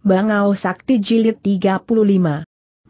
Bangau Sakti Jilid 35.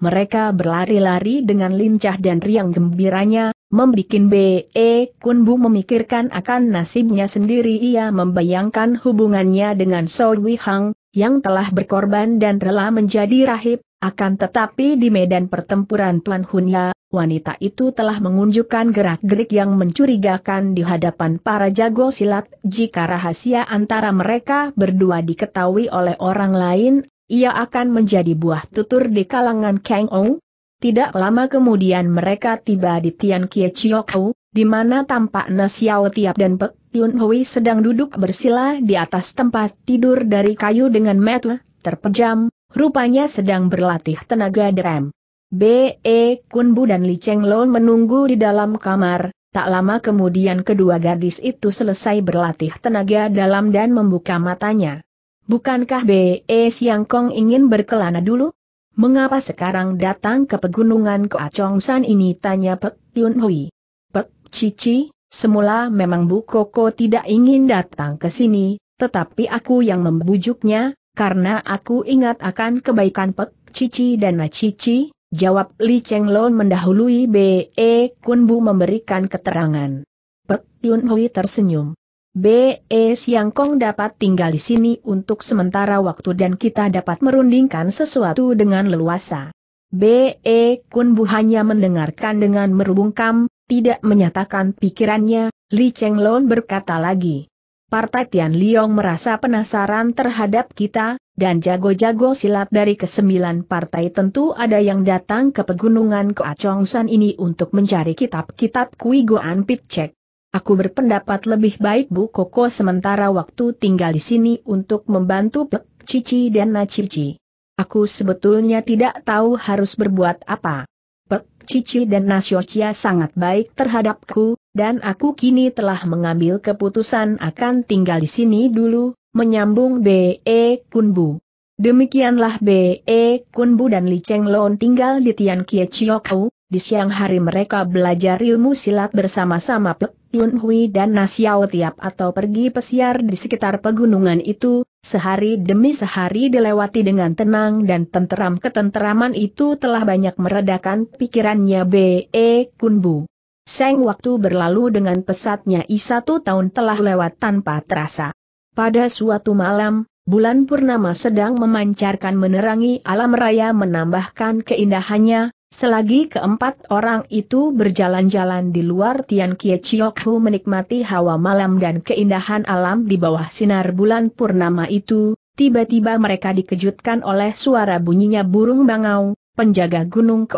Mereka berlari-lari dengan lincah dan riang gembiranya, membikin B.E. Kunbu memikirkan akan nasibnya sendiri ia membayangkan hubungannya dengan So Hang, yang telah berkorban dan rela menjadi rahib, akan tetapi di medan pertempuran Tuan Hunya, wanita itu telah mengunjukkan gerak-gerik yang mencurigakan di hadapan para jago silat. Jika rahasia antara mereka berdua diketahui oleh orang lain, ia akan menjadi buah tutur di kalangan Kang Ou. Tidak lama kemudian mereka tiba di Tian Kie Chiyokou, di mana tampak Nasiao Tiap dan Pek Yun Hui sedang duduk bersila di atas tempat tidur dari kayu dengan metu, terpejam, rupanya sedang berlatih tenaga derem. B.E. Kunbu dan Li Cheng menunggu di dalam kamar, tak lama kemudian kedua gadis itu selesai berlatih tenaga dalam dan membuka matanya. Bukankah B.E. Siang Kong ingin berkelana dulu? Mengapa sekarang datang ke pegunungan Chong San ini? Tanya Pek Yun Hui. Pek Cici, semula memang Bu Koko tidak ingin datang ke sini, tetapi aku yang membujuknya, karena aku ingat akan kebaikan Pek Cici dan Na Cici, Jawab Li Cheng Lon mendahului B.E. E Kun Bu memberikan keterangan. Pek Yun Hui tersenyum. B.E. E Siang Kong dapat tinggal di sini untuk sementara waktu dan kita dapat merundingkan sesuatu dengan leluasa. B.E. E Kun Bu hanya mendengarkan dengan merubungkam, tidak menyatakan pikirannya, Li Cheng Lon berkata lagi. Partai Tian Liong merasa penasaran terhadap kita, dan jago-jago silat dari kesembilan partai tentu ada yang datang ke pegunungan Koacongsan ini untuk mencari kitab-kitab Kui Goan pitcek. Aku berpendapat lebih baik Bu Koko sementara waktu tinggal di sini untuk membantu Pek Cici dan Na Cici. Aku sebetulnya tidak tahu harus berbuat apa. Pek Cici dan Na Nasiocia sangat baik terhadapku, dan aku kini telah mengambil keputusan akan tinggal di sini dulu, menyambung B.E. Kunbu. Demikianlah B.E. Kunbu dan Li Cheng Lon tinggal di Tian Kie Chiokou, di siang hari mereka belajar ilmu silat bersama-sama Pek Yun Hui dan Nasiao tiap atau pergi pesiar di sekitar pegunungan itu, sehari demi sehari dilewati dengan tenang dan tenteram ketenteraman itu telah banyak meredakan pikirannya B.E. Kunbu. Seng waktu berlalu dengan pesatnya i satu tahun telah lewat tanpa terasa. Pada suatu malam, bulan purnama sedang memancarkan menerangi alam raya menambahkan keindahannya, selagi keempat orang itu berjalan-jalan di luar Tian Kie Hu menikmati hawa malam dan keindahan alam di bawah sinar bulan purnama itu, tiba-tiba mereka dikejutkan oleh suara bunyinya burung bangau, penjaga gunung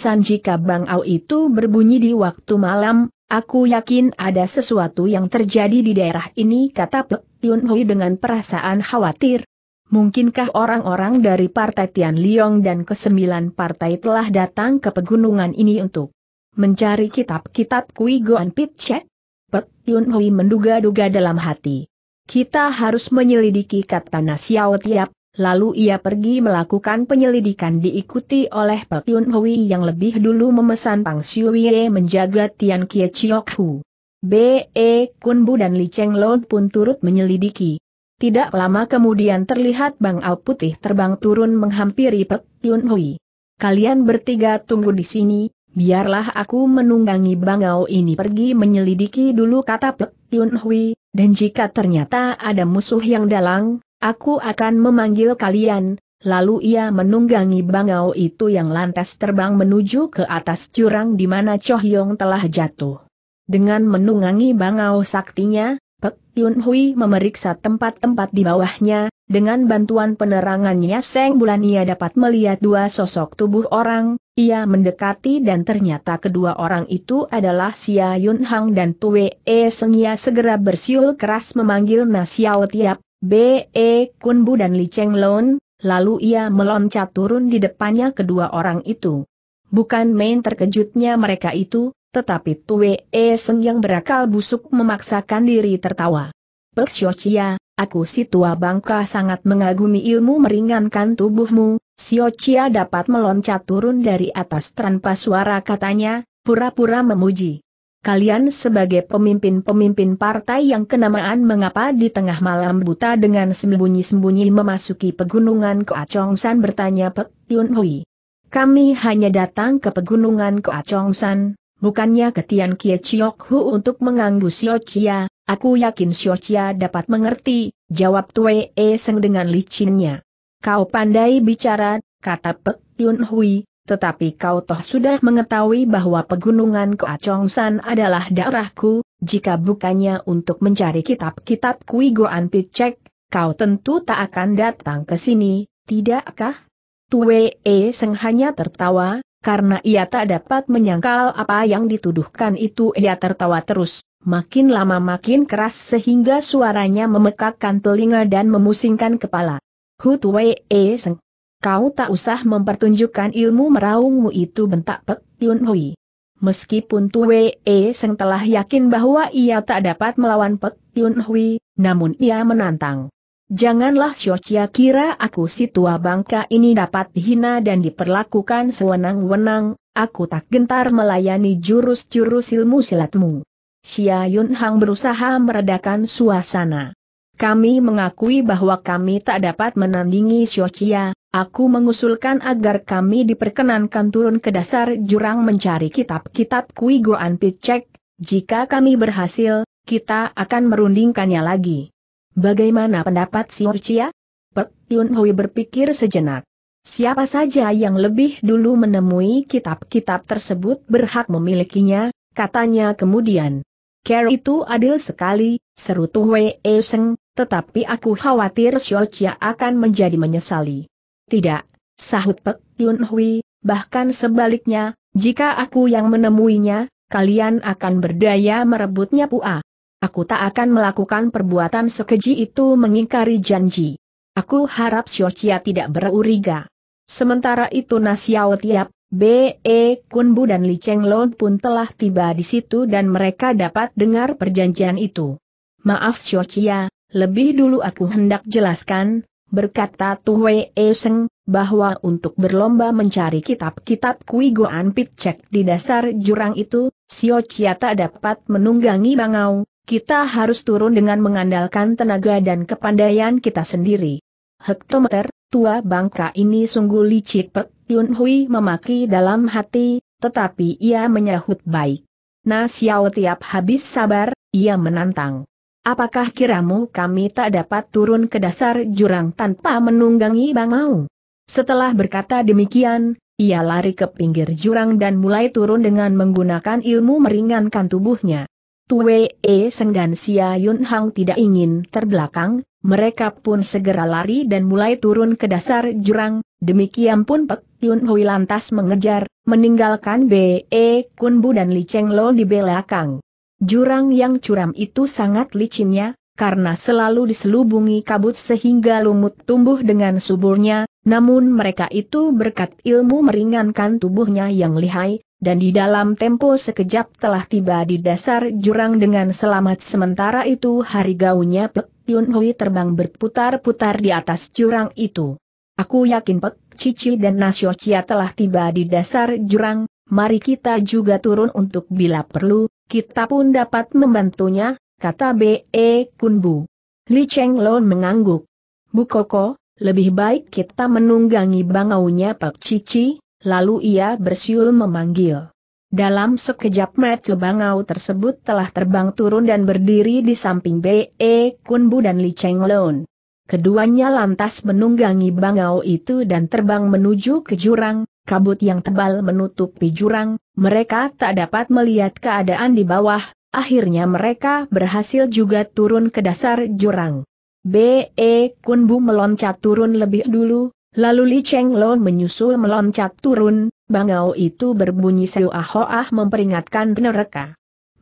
San jika Bang Au itu berbunyi di waktu malam, aku yakin ada sesuatu yang terjadi di daerah ini kata Pek Yun Hui dengan perasaan khawatir. Mungkinkah orang-orang dari Partai Tian Liong dan kesembilan partai telah datang ke pegunungan ini untuk mencari kitab-kitab Kui Goan Pit Che? Pek Yun Hui menduga-duga dalam hati. Kita harus menyelidiki kata Nasiao Tiap, Lalu ia pergi melakukan penyelidikan diikuti oleh Pak Yun Hui yang lebih dulu memesan Pang Xiuye menjaga Tian Kie Chiok Hu. B.E. Kun Bu dan Li Cheng Lo pun turut menyelidiki. Tidak lama kemudian terlihat Bang Au Putih terbang turun menghampiri Pak Yun Hui. Kalian bertiga tunggu di sini, biarlah aku menunggangi Bang Au ini pergi menyelidiki dulu kata Pak Yun Hui, dan jika ternyata ada musuh yang dalang, Aku akan memanggil kalian, lalu ia menunggangi bangau itu yang lantas terbang menuju ke atas jurang di mana Choh Yong telah jatuh. Dengan menunggangi bangau saktinya, Pek Yun Hui memeriksa tempat-tempat di bawahnya, dengan bantuan penerangannya Seng Bulan ia dapat melihat dua sosok tubuh orang, ia mendekati dan ternyata kedua orang itu adalah Xia Yun Hang dan Tue E Seng ia segera bersiul keras memanggil Nasiao Tiap, B.E. Kunbu dan Li Cheng Lon, lalu ia meloncat turun di depannya kedua orang itu. Bukan main terkejutnya mereka itu, tetapi Tue E Seng yang berakal busuk memaksakan diri tertawa. Pek Xiochia, aku si tua bangka sangat mengagumi ilmu meringankan tubuhmu, Xiochia dapat meloncat turun dari atas tanpa suara katanya, pura-pura memuji kalian sebagai pemimpin-pemimpin partai yang kenamaan mengapa di tengah malam buta dengan sembunyi-sembunyi memasuki pegunungan Koacongsan bertanya Pek Yun Hui. Kami hanya datang ke pegunungan Koacongsan, bukannya ke Tian Kie Chiok Hu untuk mengganggu Sio Chia, aku yakin Sio Chia dapat mengerti, jawab Tue E Seng dengan licinnya. Kau pandai bicara, kata Pek Yun Hui, tetapi kau toh sudah mengetahui bahwa pegunungan Koacongsan adalah daerahku, jika bukannya untuk mencari kitab-kitab Kui Goan Picek, kau tentu tak akan datang ke sini, tidakkah? Tue E Seng hanya tertawa, karena ia tak dapat menyangkal apa yang dituduhkan itu ia tertawa terus, makin lama makin keras sehingga suaranya memekakkan telinga dan memusingkan kepala. Hu Tue E Seng Kau tak usah mempertunjukkan ilmu meraungmu itu bentak Pek Yun Hui. Meskipun Tue E Seng telah yakin bahwa ia tak dapat melawan Pek Yun Hui, namun ia menantang. Janganlah Xiaochia kira aku si tua bangka ini dapat dihina dan diperlakukan sewenang-wenang, aku tak gentar melayani jurus-jurus ilmu silatmu. Xia Yun Hang berusaha meredakan suasana. Kami mengakui bahwa kami tak dapat menandingi Xiaochia, Aku mengusulkan agar kami diperkenankan turun ke dasar jurang mencari kitab-kitab Kui Goan Picek, jika kami berhasil, kita akan merundingkannya lagi. Bagaimana pendapat si Urcia? Pek Yun Hui berpikir sejenak. Siapa saja yang lebih dulu menemui kitab-kitab tersebut berhak memilikinya, katanya kemudian. Care itu adil sekali, seru Tuwe Eseng, tetapi aku khawatir Chia akan menjadi menyesali. Tidak, sahut Pek Yun Hui, bahkan sebaliknya, jika aku yang menemuinya, kalian akan berdaya merebutnya pua. Aku tak akan melakukan perbuatan sekeji itu mengingkari janji. Aku harap Xiochia tidak beruriga. Sementara itu Nasiao Tiap, B.E. Kunbu dan Li Cheng Long pun telah tiba di situ dan mereka dapat dengar perjanjian itu. Maaf Xiochia, lebih dulu aku hendak jelaskan, berkata Tuhwe Eseng, bahwa untuk berlomba mencari kitab-kitab Kui Goan Pitcek di dasar jurang itu, Sio Chia tak dapat menunggangi Bangau, kita harus turun dengan mengandalkan tenaga dan kepandaian kita sendiri. Hektometer, tua bangka ini sungguh licik Pek Yun Hui memaki dalam hati, tetapi ia menyahut baik. Nah Xiao tiap habis sabar, ia menantang. Apakah kiramu kami tak dapat turun ke dasar jurang tanpa menunggangi bangau? Setelah berkata demikian, ia lari ke pinggir jurang dan mulai turun dengan menggunakan ilmu meringankan tubuhnya. Tue E Seng dan Sia Yun Hang tidak ingin terbelakang, mereka pun segera lari dan mulai turun ke dasar jurang, demikian pun Pek Yun Hui lantas mengejar, meninggalkan B.E. E Kunbu dan Li Cheng Lo di belakang. Jurang yang curam itu sangat licinnya, karena selalu diselubungi kabut sehingga lumut tumbuh dengan suburnya, namun mereka itu berkat ilmu meringankan tubuhnya yang lihai, dan di dalam tempo sekejap telah tiba di dasar jurang dengan selamat sementara itu hari gaunya Pek Yun Hui terbang berputar-putar di atas jurang itu. Aku yakin Pek Cici dan Nasio Chia telah tiba di dasar jurang, mari kita juga turun untuk bila perlu, kita pun dapat membantunya, kata B.E. Kunbu. Li Cheng Lon mengangguk. Bu Koko, lebih baik kita menunggangi bangaunya Pak Cici, lalu ia bersiul memanggil. Dalam sekejap mata bangau tersebut telah terbang turun dan berdiri di samping B.E. Kunbu dan Li Cheng Lon. Keduanya lantas menunggangi bangau itu dan terbang menuju ke jurang, kabut yang tebal menutupi jurang, mereka tak dapat melihat keadaan di bawah, akhirnya mereka berhasil juga turun ke dasar jurang. B.E. Bu meloncat turun lebih dulu, lalu Li Cheng Lo menyusul meloncat turun, bangau itu berbunyi seuah ah memperingatkan mereka.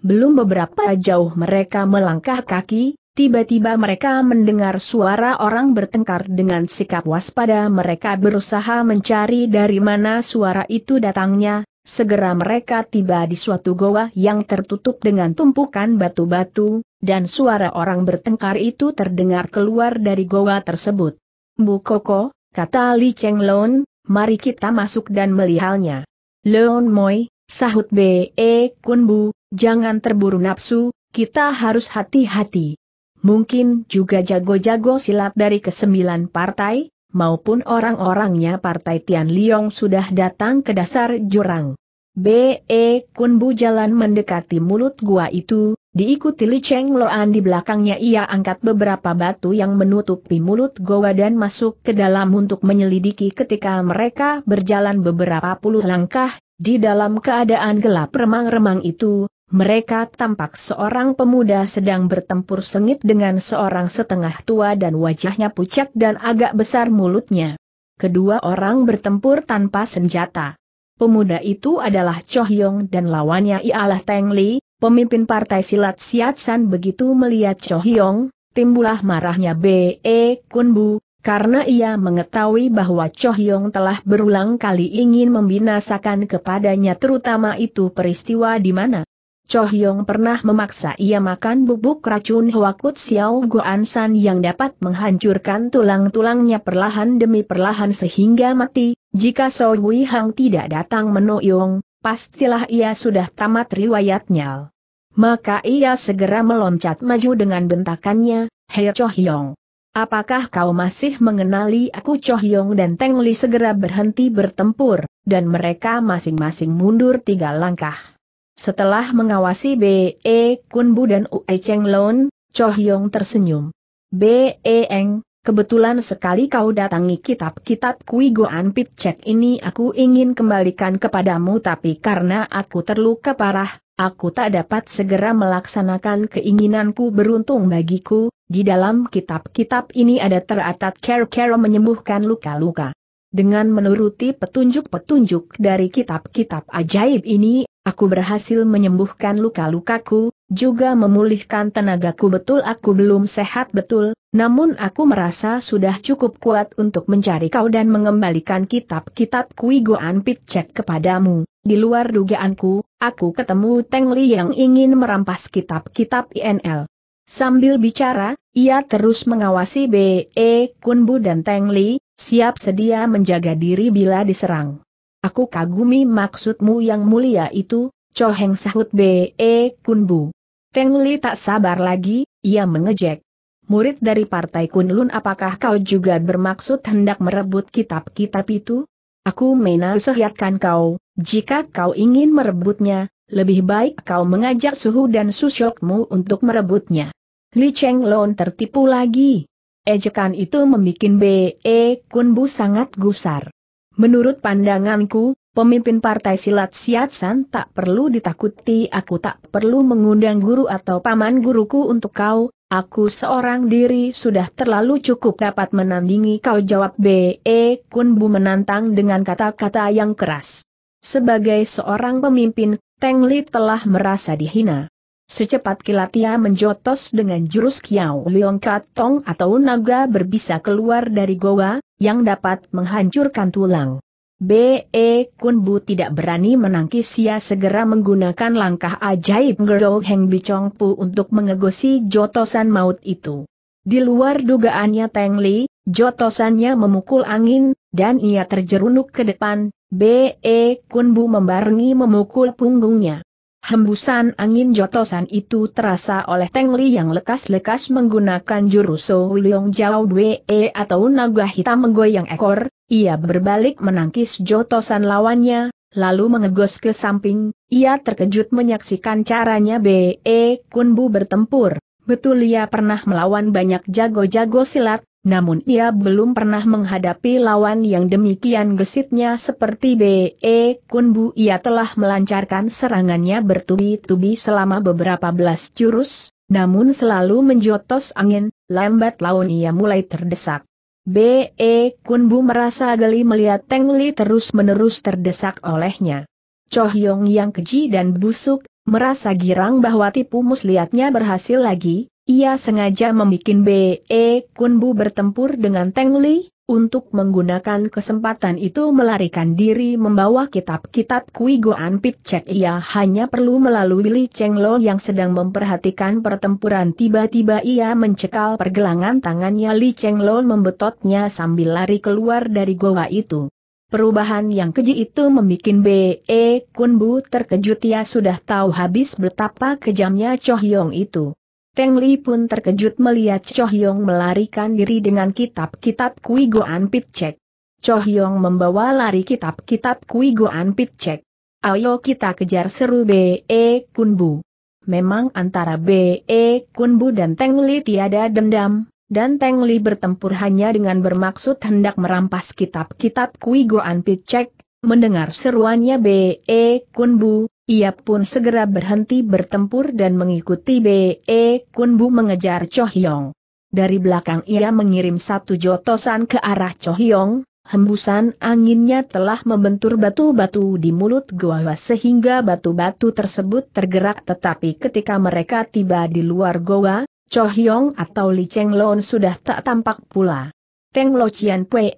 Belum beberapa jauh mereka melangkah kaki, Tiba-tiba mereka mendengar suara orang bertengkar dengan sikap waspada mereka berusaha mencari dari mana suara itu datangnya, segera mereka tiba di suatu goa yang tertutup dengan tumpukan batu-batu, dan suara orang bertengkar itu terdengar keluar dari goa tersebut. Bu Koko, kata Li Cheng Lon, mari kita masuk dan melihalnya. Leon Moi, sahut B.E. Kun Bu, jangan terburu nafsu, kita harus hati-hati mungkin juga jago-jago silat dari kesembilan partai, maupun orang-orangnya partai Tian Liong sudah datang ke dasar jurang. B.E. Kunbu jalan mendekati mulut gua itu, diikuti Li Cheng Loan di belakangnya ia angkat beberapa batu yang menutupi mulut gua dan masuk ke dalam untuk menyelidiki ketika mereka berjalan beberapa puluh langkah, di dalam keadaan gelap remang-remang itu, mereka tampak seorang pemuda sedang bertempur sengit dengan seorang setengah tua dan wajahnya pucat dan agak besar mulutnya. Kedua orang bertempur tanpa senjata. Pemuda itu adalah Choh Yong dan lawannya ialah Teng Li, pemimpin partai silat San begitu melihat Choh Yong, timbulah marahnya B.E. Kunbu, karena ia mengetahui bahwa Choh Yong telah berulang kali ingin membinasakan kepadanya terutama itu peristiwa di mana Cho Hyong pernah memaksa ia makan bubuk racun Hwakut Xiao Goan San yang dapat menghancurkan tulang-tulangnya perlahan demi perlahan sehingga mati, jika So Hui Hang tidak datang menoyong, pastilah ia sudah tamat riwayatnya. Maka ia segera meloncat maju dengan bentakannya, Hei Cho Hyong. Apakah kau masih mengenali aku Cho Hyong dan Teng Li segera berhenti bertempur, dan mereka masing-masing mundur tiga langkah. Setelah mengawasi B.E. Kunbu dan Ue Cheng Lon, Cho Hyong tersenyum. B.E. Eng, kebetulan sekali kau datangi kitab-kitab Kui Goan Pit Cek ini aku ingin kembalikan kepadamu tapi karena aku terluka parah, aku tak dapat segera melaksanakan keinginanku beruntung bagiku, di dalam kitab-kitab ini ada teratat care-care menyembuhkan luka-luka. Dengan menuruti petunjuk-petunjuk dari kitab-kitab ajaib ini, Aku berhasil menyembuhkan luka-lukaku, juga memulihkan tenagaku betul aku belum sehat betul, namun aku merasa sudah cukup kuat untuk mencari kau dan mengembalikan kitab-kitab Kui Goan Pitcek kepadamu. Di luar dugaanku, aku ketemu Teng Li yang ingin merampas kitab-kitab INL. Sambil bicara, ia terus mengawasi B.E. E, Kunbu dan Teng Li, siap sedia menjaga diri bila diserang. Aku kagumi maksudmu yang mulia itu, coheng sahut B.E. E Kunbu. Teng Li tak sabar lagi, ia mengejek. Murid dari partai Kunlun apakah kau juga bermaksud hendak merebut kitab-kitab itu? Aku menasihatkan kau, jika kau ingin merebutnya, lebih baik kau mengajak Suhu dan Susyokmu untuk merebutnya. Li Cheng Lon tertipu lagi. Ejekan itu membuat B.E. E Kunbu sangat gusar. Menurut pandanganku, pemimpin partai silat Siatsan tak perlu ditakuti aku tak perlu mengundang guru atau paman guruku untuk kau, aku seorang diri sudah terlalu cukup dapat menandingi kau jawab B.E. Kun Bu menantang dengan kata-kata yang keras. Sebagai seorang pemimpin, Teng Li telah merasa dihina. Secepat kilat ia menjotos dengan jurus Kiao Leong Katong atau naga berbisa keluar dari goa, yang dapat menghancurkan tulang. B.E. Kunbu tidak berani menangkis ia segera menggunakan langkah ajaib Gerou Heng Bicong Pu untuk mengegosi jotosan maut itu. Di luar dugaannya Teng Li, jotosannya memukul angin, dan ia terjerunuk ke depan, B.E. Kunbu membarengi memukul punggungnya. Hembusan angin jotosan itu terasa oleh Teng Li yang lekas-lekas menggunakan jurus So Wiliong Jiao Wei e atau naga hitam menggoyang ekor, ia berbalik menangkis jotosan lawannya, lalu mengegos ke samping, ia terkejut menyaksikan caranya B.E. E Kunbu bertempur. Betul ia pernah melawan banyak jago-jago silat, namun ia belum pernah menghadapi lawan yang demikian gesitnya seperti B.E. Kunbu ia telah melancarkan serangannya bertubi-tubi selama beberapa belas jurus, namun selalu menjotos angin, lambat laun ia mulai terdesak. B.E. Kunbu merasa geli melihat Teng Li terus-menerus terdesak olehnya. Choh Yong yang keji dan busuk, merasa girang bahwa tipu muslihatnya berhasil lagi, ia sengaja membuat B.E. Kunbu bertempur dengan Teng Li, untuk menggunakan kesempatan itu melarikan diri membawa kitab-kitab Kui Goan Pit Cek ia hanya perlu melalui Li Cheng Lo yang sedang memperhatikan pertempuran tiba-tiba ia mencekal pergelangan tangannya Li Cheng Lo membetotnya sambil lari keluar dari goa itu. Perubahan yang keji itu membuat B.E. Kunbu terkejut ia sudah tahu habis betapa kejamnya Cho Hyong itu. Teng Li pun terkejut melihat Cho Hyong melarikan diri dengan kitab-kitab Kui Goan pit Pitcek. Cho Hyong membawa lari kitab-kitab Kui Goan pit Pitcek. Ayo kita kejar seru B.E. E Kun Bu. Memang antara B.E. E Kun Bu dan Teng Li tiada dendam, dan Teng Li bertempur hanya dengan bermaksud hendak merampas kitab-kitab Kui Goan Pitcek. Mendengar seruannya B.E. E Kun Bu. Ia pun segera berhenti bertempur dan mengikuti B.E. Kunbu mengejar Cho Hyong. Dari belakang ia mengirim satu jotosan ke arah Cho Hyong, hembusan anginnya telah membentur batu-batu di mulut goa sehingga batu-batu tersebut tergerak tetapi ketika mereka tiba di luar goa, Cho Hyong atau Li Cheng Lon sudah tak tampak pula. Teng Lo Chian Pue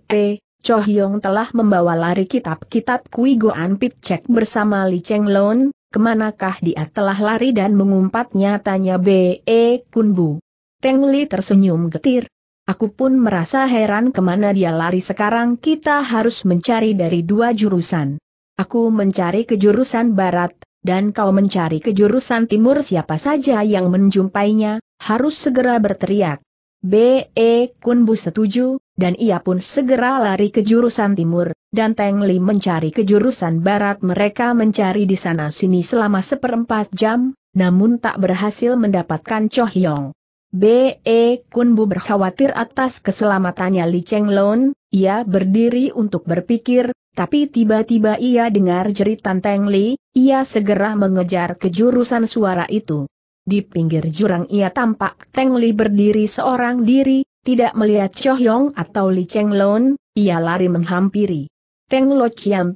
Cho Hyong telah membawa lari kitab-kitab Kui Goan pit Cek bersama Li Cheng Lon, kemanakah dia telah lari dan mengumpatnya tanya B.E. E Kun Bu. Teng Li tersenyum getir. Aku pun merasa heran kemana dia lari sekarang kita harus mencari dari dua jurusan. Aku mencari ke jurusan barat, dan kau mencari ke jurusan timur siapa saja yang menjumpainya, harus segera berteriak. B.E. Kunbu setuju, dan ia pun segera lari ke jurusan timur, dan Teng Li mencari ke jurusan barat mereka mencari di sana-sini selama seperempat jam, namun tak berhasil mendapatkan Cho Hyong. B.E. Kunbu berkhawatir atas keselamatannya Li Cheng Lon, ia berdiri untuk berpikir, tapi tiba-tiba ia dengar jeritan Teng Li, ia segera mengejar ke jurusan suara itu. Di pinggir jurang ia tampak Teng Li berdiri seorang diri, tidak melihat Cho Hyung atau Li Cheng Lon, ia lari menghampiri. Teng Lo Chiam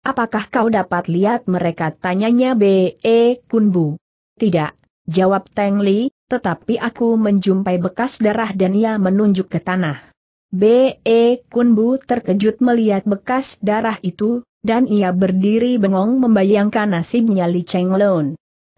apakah kau dapat lihat mereka tanyanya B.E. E Kunbu? Tidak, jawab Teng Li, tetapi aku menjumpai bekas darah dan ia menunjuk ke tanah. B.E. E Kunbu terkejut melihat bekas darah itu, dan ia berdiri bengong membayangkan nasibnya Li Cheng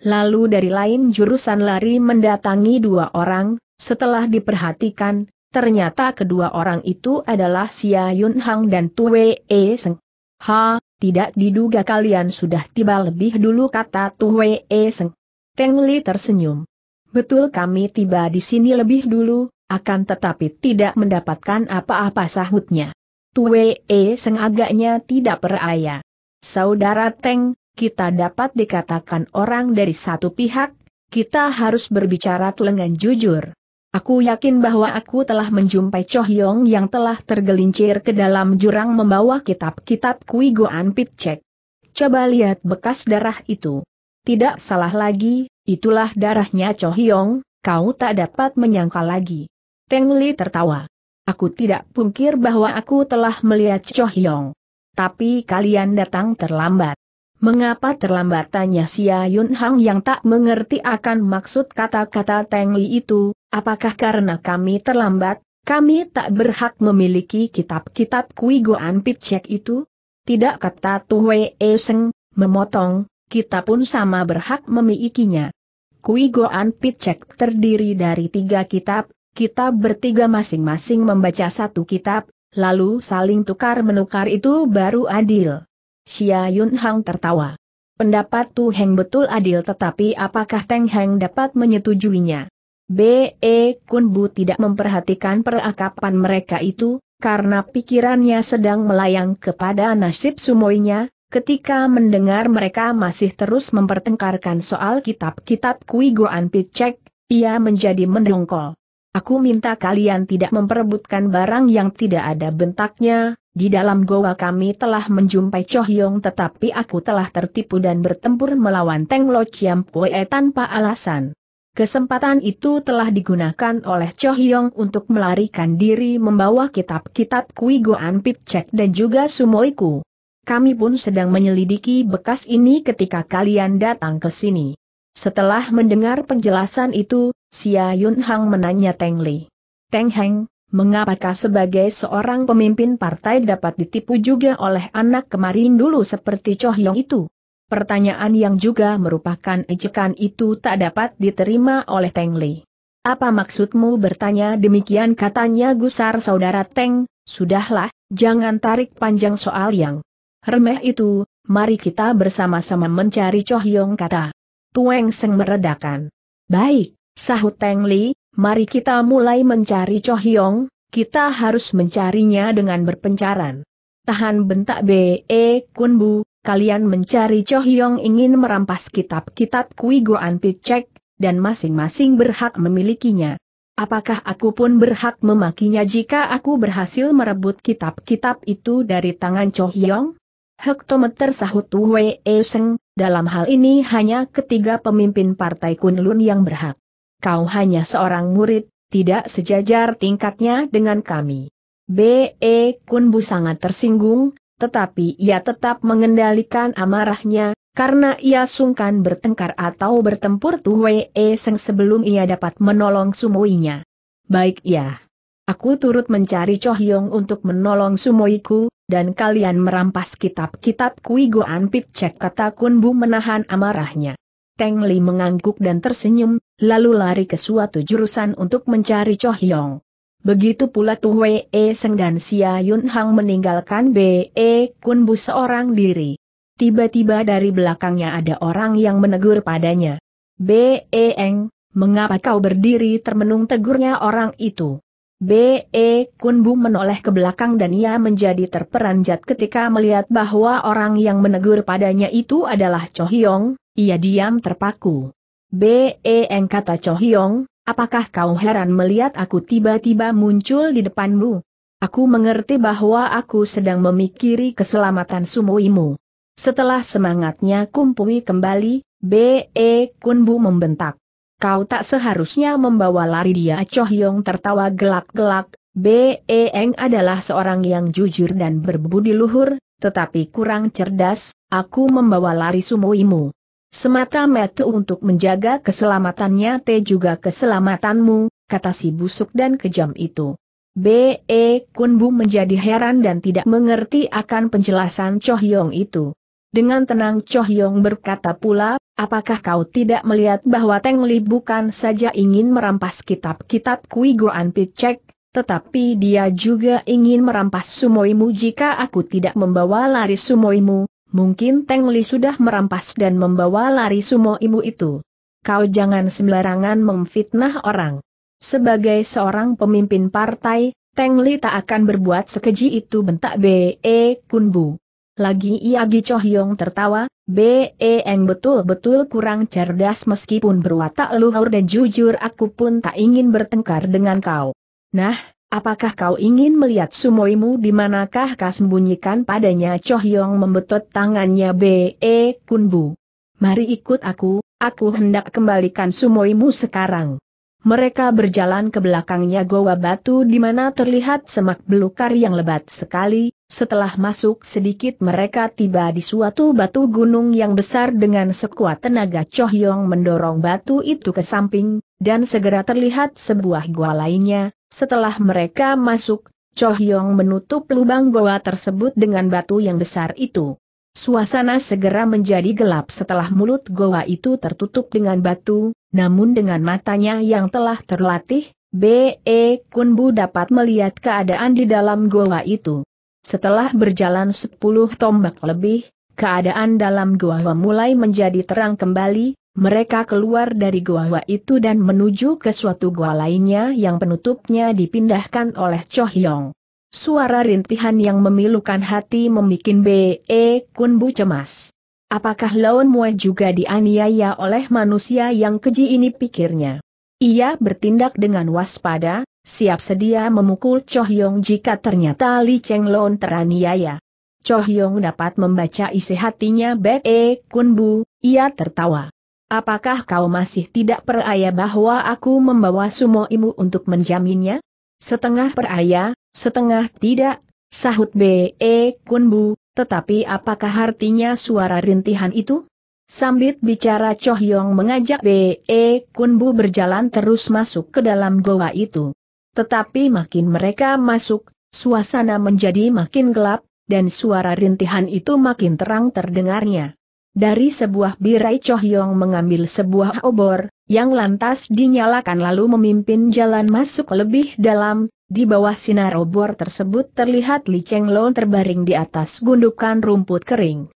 Lalu dari lain jurusan lari mendatangi dua orang, setelah diperhatikan, ternyata kedua orang itu adalah Xia Yun Hang dan Tue E Seng. Ha, tidak diduga kalian sudah tiba lebih dulu kata Tue E Seng. Teng Li tersenyum. Betul kami tiba di sini lebih dulu, akan tetapi tidak mendapatkan apa-apa sahutnya. Tue E Seng agaknya tidak peraya. Saudara Teng, kita dapat dikatakan orang dari satu pihak, kita harus berbicara dengan jujur. Aku yakin bahwa aku telah menjumpai Cho Yong yang telah tergelincir ke dalam jurang membawa kitab-kitab Kui Goan Pitcek. Coba lihat bekas darah itu. Tidak salah lagi, itulah darahnya Cho Yong, kau tak dapat menyangka lagi. Teng Li tertawa. Aku tidak pungkir bahwa aku telah melihat Cho Yong. Tapi kalian datang terlambat. Mengapa terlambat tanya Xia Yun Hang yang tak mengerti akan maksud kata-kata Teng Li itu, apakah karena kami terlambat, kami tak berhak memiliki kitab-kitab Kui Goan Picek itu? Tidak kata Tuwe E Seng, memotong, kita pun sama berhak memilikinya. Kui Goan Picek terdiri dari tiga kitab, kita bertiga masing-masing membaca satu kitab, lalu saling tukar-menukar itu baru adil. Xia Yun Hang tertawa. Pendapat Tu Heng betul adil tetapi apakah Teng Heng dapat menyetujuinya? B.E. Kun Bu tidak memperhatikan perakapan mereka itu, karena pikirannya sedang melayang kepada nasib sumoinya, ketika mendengar mereka masih terus mempertengkarkan soal kitab-kitab Kui Goan Picek, ia menjadi mendongkol. Aku minta kalian tidak memperebutkan barang yang tidak ada bentaknya, di dalam goa kami telah menjumpai Cho Hyong tetapi aku telah tertipu dan bertempur melawan Teng Lo Chiam Pue tanpa alasan. Kesempatan itu telah digunakan oleh Cho Hyong untuk melarikan diri membawa kitab-kitab Kui Goan Chek dan juga Sumoiku. Kami pun sedang menyelidiki bekas ini ketika kalian datang ke sini. Setelah mendengar penjelasan itu, Xia Yunhang menanya Teng Li. Teng Heng, mengapakah sebagai seorang pemimpin partai dapat ditipu juga oleh anak kemarin dulu seperti Cho Yong itu? Pertanyaan yang juga merupakan ejekan itu tak dapat diterima oleh Teng Li. Apa maksudmu bertanya demikian katanya gusar saudara Teng, sudahlah, jangan tarik panjang soal yang remeh itu, mari kita bersama-sama mencari Cho Yong kata Tueng Seng meredakan. Baik, sahut Teng Li, mari kita mulai mencari Cho Hyong, kita harus mencarinya dengan berpencaran. Tahan bentak B.E. E, Bu. kalian mencari Cho Hyong ingin merampas kitab-kitab Kui Goan Picek, dan masing-masing berhak memilikinya. Apakah aku pun berhak memakinya jika aku berhasil merebut kitab-kitab itu dari tangan Cho Hyong? Hektometer sahut Wei Seng, dalam hal ini hanya ketiga pemimpin partai Kunlun yang berhak. Kau hanya seorang murid, tidak sejajar tingkatnya dengan kami. B.E. Kunbu sangat tersinggung, tetapi ia tetap mengendalikan amarahnya, karena ia sungkan bertengkar atau bertempur Tuwe e Seng sebelum ia dapat menolong sumuinya. Baik ya. Aku turut mencari Cho Hyung untuk menolong sumoiku, dan kalian merampas kitab-kitab Kui Goan Cek kata Kun Bu menahan amarahnya. Teng Li mengangguk dan tersenyum, lalu lari ke suatu jurusan untuk mencari Cho Hyong. Begitu pula Tu Wei e Seng dan Xia Yun Hang meninggalkan B.E. Kun Bu seorang diri. Tiba-tiba dari belakangnya ada orang yang menegur padanya. B.E. Eng, mengapa kau berdiri termenung tegurnya orang itu? B.E. Kunbu menoleh ke belakang dan ia menjadi terperanjat ketika melihat bahwa orang yang menegur padanya itu adalah Cho Hyong, ia diam terpaku. B.E. Eng kata Hyong, apakah kau heran melihat aku tiba-tiba muncul di depanmu? Aku mengerti bahwa aku sedang memikiri keselamatan sumuimu. Setelah semangatnya kumpui kembali, B.E. Kunbu membentak kau tak seharusnya membawa lari dia. Cho Hyong tertawa gelak-gelak, Beeng adalah seorang yang jujur dan berbudi luhur, tetapi kurang cerdas, aku membawa lari sumoimu. semata metu untuk menjaga keselamatannya te juga keselamatanmu, kata si busuk dan kejam itu. B.E. Kunbu menjadi heran dan tidak mengerti akan penjelasan Cho Hyong itu. Dengan tenang Cho Hyong berkata pula, apakah kau tidak melihat bahwa Teng Li bukan saja ingin merampas kitab-kitab Kui Goan Picek, tetapi dia juga ingin merampas sumoimu jika aku tidak membawa lari sumoimu, mungkin Teng Li sudah merampas dan membawa lari sumoimu itu. Kau jangan sembarangan memfitnah orang. Sebagai seorang pemimpin partai, Teng Li tak akan berbuat sekeji itu bentak B.E. Kunbu. Lagi ia Iagi Chohyong tertawa, BEN betul-betul kurang cerdas meskipun berwatak luhur dan jujur aku pun tak ingin bertengkar dengan kau. Nah, apakah kau ingin melihat sumoimu di manakah kau sembunyikan padanya Chohyong membetot tangannya BE Kunbu. Mari ikut aku, aku hendak kembalikan sumoimu sekarang. Mereka berjalan ke belakangnya goa batu di mana terlihat semak belukar yang lebat sekali, setelah masuk sedikit mereka tiba di suatu batu gunung yang besar dengan sekuat tenaga Chohyong mendorong batu itu ke samping, dan segera terlihat sebuah gua lainnya, setelah mereka masuk, Chohyong menutup lubang gua tersebut dengan batu yang besar itu. Suasana segera menjadi gelap setelah mulut goa itu tertutup dengan batu, namun dengan matanya yang telah terlatih, B.E. Kunbu dapat melihat keadaan di dalam goa itu. Setelah berjalan sepuluh tombak lebih, keadaan dalam gua mulai menjadi terang kembali, mereka keluar dari gua itu dan menuju ke suatu gua lainnya yang penutupnya dipindahkan oleh Cho Hyong. Suara rintihan yang memilukan hati membuat B.E. Kun bu cemas. Apakah Laon Mue juga dianiaya oleh manusia yang keji ini pikirnya? Ia bertindak dengan waspada, siap sedia memukul Cho Yong jika ternyata Li Cheng Lon teraniaya. Cho Yong dapat membaca isi hatinya Bek E Kun Bu, ia tertawa. Apakah kau masih tidak peraya bahwa aku membawa sumo imu untuk menjaminnya? Setengah peraya, setengah tidak, sahut Be E Kun Bu, tetapi apakah artinya suara rintihan itu? Sambit bicara Cho Hyong mengajak B.E. Kunbu berjalan terus masuk ke dalam goa itu. Tetapi makin mereka masuk, suasana menjadi makin gelap, dan suara rintihan itu makin terang terdengarnya. Dari sebuah birai Chohyong mengambil sebuah obor, yang lantas dinyalakan lalu memimpin jalan masuk lebih dalam, di bawah sinar obor tersebut terlihat Li Cheng Lon terbaring di atas gundukan rumput kering.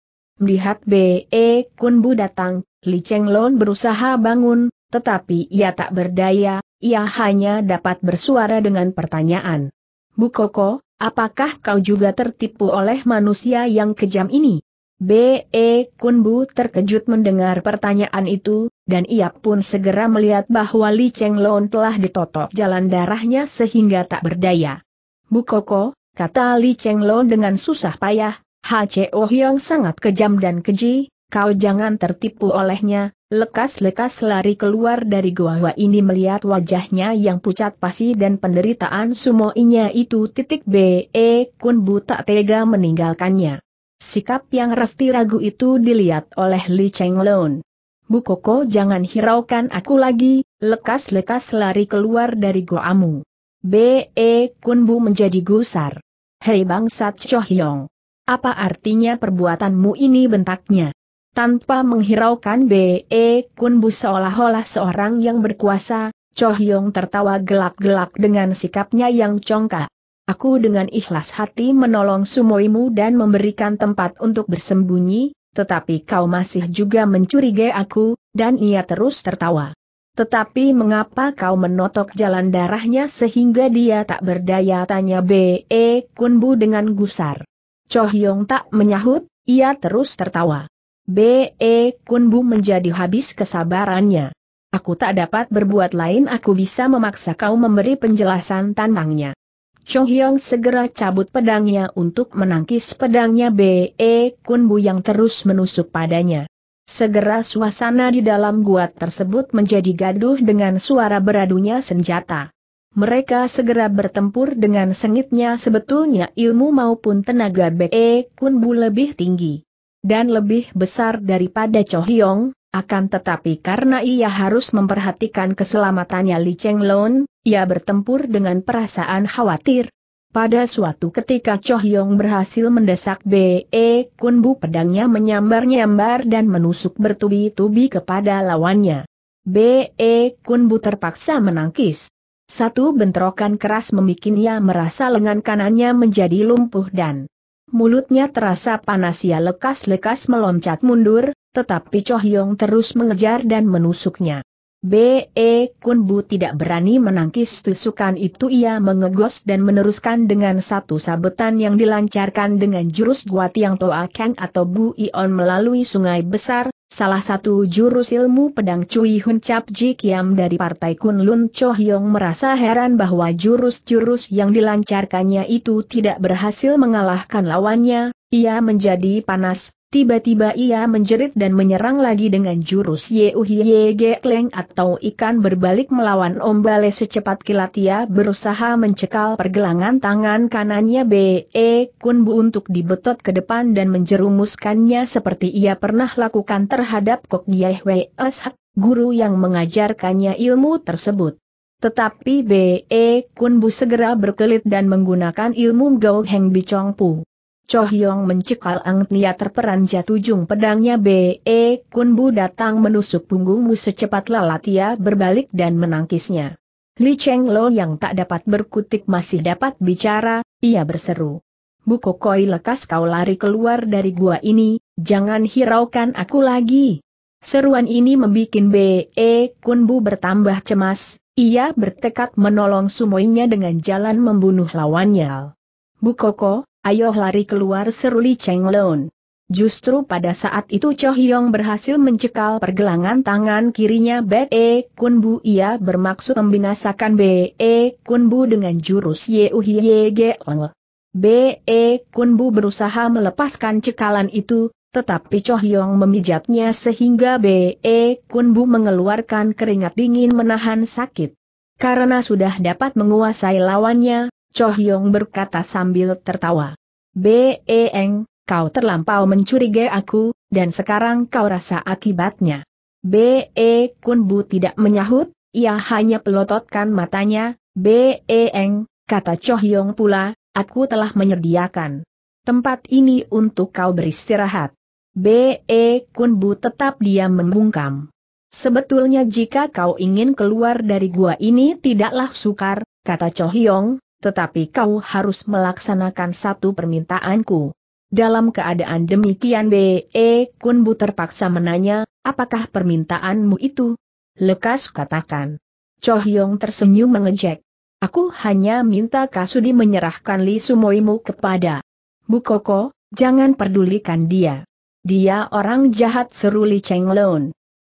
Melihat B.E. Kunbu datang, Li Cheng Lon berusaha bangun, tetapi ia tak berdaya, ia hanya dapat bersuara dengan pertanyaan. Bukoko, apakah kau juga tertipu oleh manusia yang kejam ini? B.E. Kunbu terkejut mendengar pertanyaan itu, dan ia pun segera melihat bahwa Li Cheng Lon telah ditotok jalan darahnya sehingga tak berdaya. Bukoko, kata Li Cheng Lon dengan susah payah, H.C.O. Hyong sangat kejam dan keji, kau jangan tertipu olehnya, Lekas-lekas lari keluar dari gua ini melihat wajahnya yang pucat pasi dan penderitaan sumoinya itu titik B. E. Bu tak tega meninggalkannya. Sikap yang refti ragu itu dilihat oleh Li Cheng Lon. Bu Koko jangan hiraukan aku lagi, lekas-lekas lari keluar dari goamu. B. E. Bu menjadi gusar. Hei bangsat Cho Hyong, Apa artinya perbuatanmu ini bentaknya? Tanpa menghiraukan B.E. Kunbu seolah-olah seorang yang berkuasa, Cho Hyong tertawa gelak-gelak dengan sikapnya yang congkak. Aku dengan ikhlas hati menolong sumoimu dan memberikan tempat untuk bersembunyi, tetapi kau masih juga mencurigai aku, dan ia terus tertawa. Tetapi mengapa kau menotok jalan darahnya sehingga dia tak berdaya tanya B.E. Kunbu dengan gusar. Cho Hyong tak menyahut, ia terus tertawa. B.E. Kunbu menjadi habis kesabarannya. Aku tak dapat berbuat lain aku bisa memaksa kau memberi penjelasan tantangnya. Chong Hyong segera cabut pedangnya untuk menangkis pedangnya B.E. Kunbu yang terus menusuk padanya. Segera suasana di dalam gua tersebut menjadi gaduh dengan suara beradunya senjata. Mereka segera bertempur dengan sengitnya sebetulnya ilmu maupun tenaga B.E. Kunbu lebih tinggi dan lebih besar daripada Chohyong, akan tetapi karena ia harus memperhatikan keselamatannya Li Chenglon, ia bertempur dengan perasaan khawatir. Pada suatu ketika Chohyong berhasil mendesak B.E. Kunbu pedangnya menyambar-nyambar dan menusuk bertubi-tubi kepada lawannya. B.E. Kunbu terpaksa menangkis. Satu bentrokan keras memikin ia merasa lengan kanannya menjadi lumpuh dan mulutnya terasa panas ia lekas-lekas meloncat mundur, tetapi Cho Hyong terus mengejar dan menusuknya. B.E. Kun Bu tidak berani menangkis tusukan itu ia mengegos dan meneruskan dengan satu sabetan yang dilancarkan dengan jurus Guatiang Toa Kang atau Bu Ion melalui sungai besar, Salah satu jurus ilmu pedang Cui Hun Cap Ji Kiam dari Partai Kunlun Cho Hyong merasa heran bahwa jurus-jurus yang dilancarkannya itu tidak berhasil mengalahkan lawannya, ia menjadi panas, Tiba-tiba ia menjerit dan menyerang lagi dengan jurus Yeuhyege atau ikan berbalik melawan ombale secepat kilat ia berusaha mencekal pergelangan tangan kanannya B.E. E Kunbu untuk dibetot ke depan dan menjerumuskannya seperti ia pernah lakukan terhadap Kok Yehwe guru yang mengajarkannya ilmu tersebut. Tetapi B.E. E Kunbu segera berkelit dan menggunakan ilmu Gao Heng Bicong Cho Hyong mencekal Ang Nia terperanjat ujung pedangnya B.E. E Kun datang menusuk punggungmu secepat lalat ia berbalik dan menangkisnya. Li Cheng Lo yang tak dapat berkutik masih dapat bicara, ia berseru. Bu Kokoi lekas kau lari keluar dari gua ini, jangan hiraukan aku lagi. Seruan ini membuat B.E. E Kun bertambah cemas, ia bertekad menolong sumoinya dengan jalan membunuh lawannya. Bu Koko, Ayo lari keluar seru Li Cheng Lon. Justru pada saat itu Cho Hyong berhasil mencekal pergelangan tangan kirinya Be E Kun Bu ia bermaksud membinasakan Be E Kun Bu dengan jurus Ye Uhi Ye Ge Ong. Be E Kun Bu berusaha melepaskan cekalan itu, tetapi Cho Hyong memijatnya sehingga Be e Kun Bu mengeluarkan keringat dingin menahan sakit. Karena sudah dapat menguasai lawannya, Cho berkata sambil tertawa. Beeng, kau terlampau mencurigai aku, dan sekarang kau rasa akibatnya. Be Bu tidak menyahut, ia hanya pelototkan matanya, Beeng, kata Cho pula, aku telah menyediakan tempat ini untuk kau beristirahat. Be Bu tetap diam membungkam. Sebetulnya jika kau ingin keluar dari gua ini tidaklah sukar, kata Cho tetapi kau harus melaksanakan satu permintaanku. Dalam keadaan demikian B.E. Kunbu terpaksa menanya, apakah permintaanmu itu? Lekas katakan. Cho Hyong tersenyum mengejek. Aku hanya minta Kasudi menyerahkan Li Sumoimu kepada Bukoko, jangan pedulikan dia. Dia orang jahat seru Li Cheng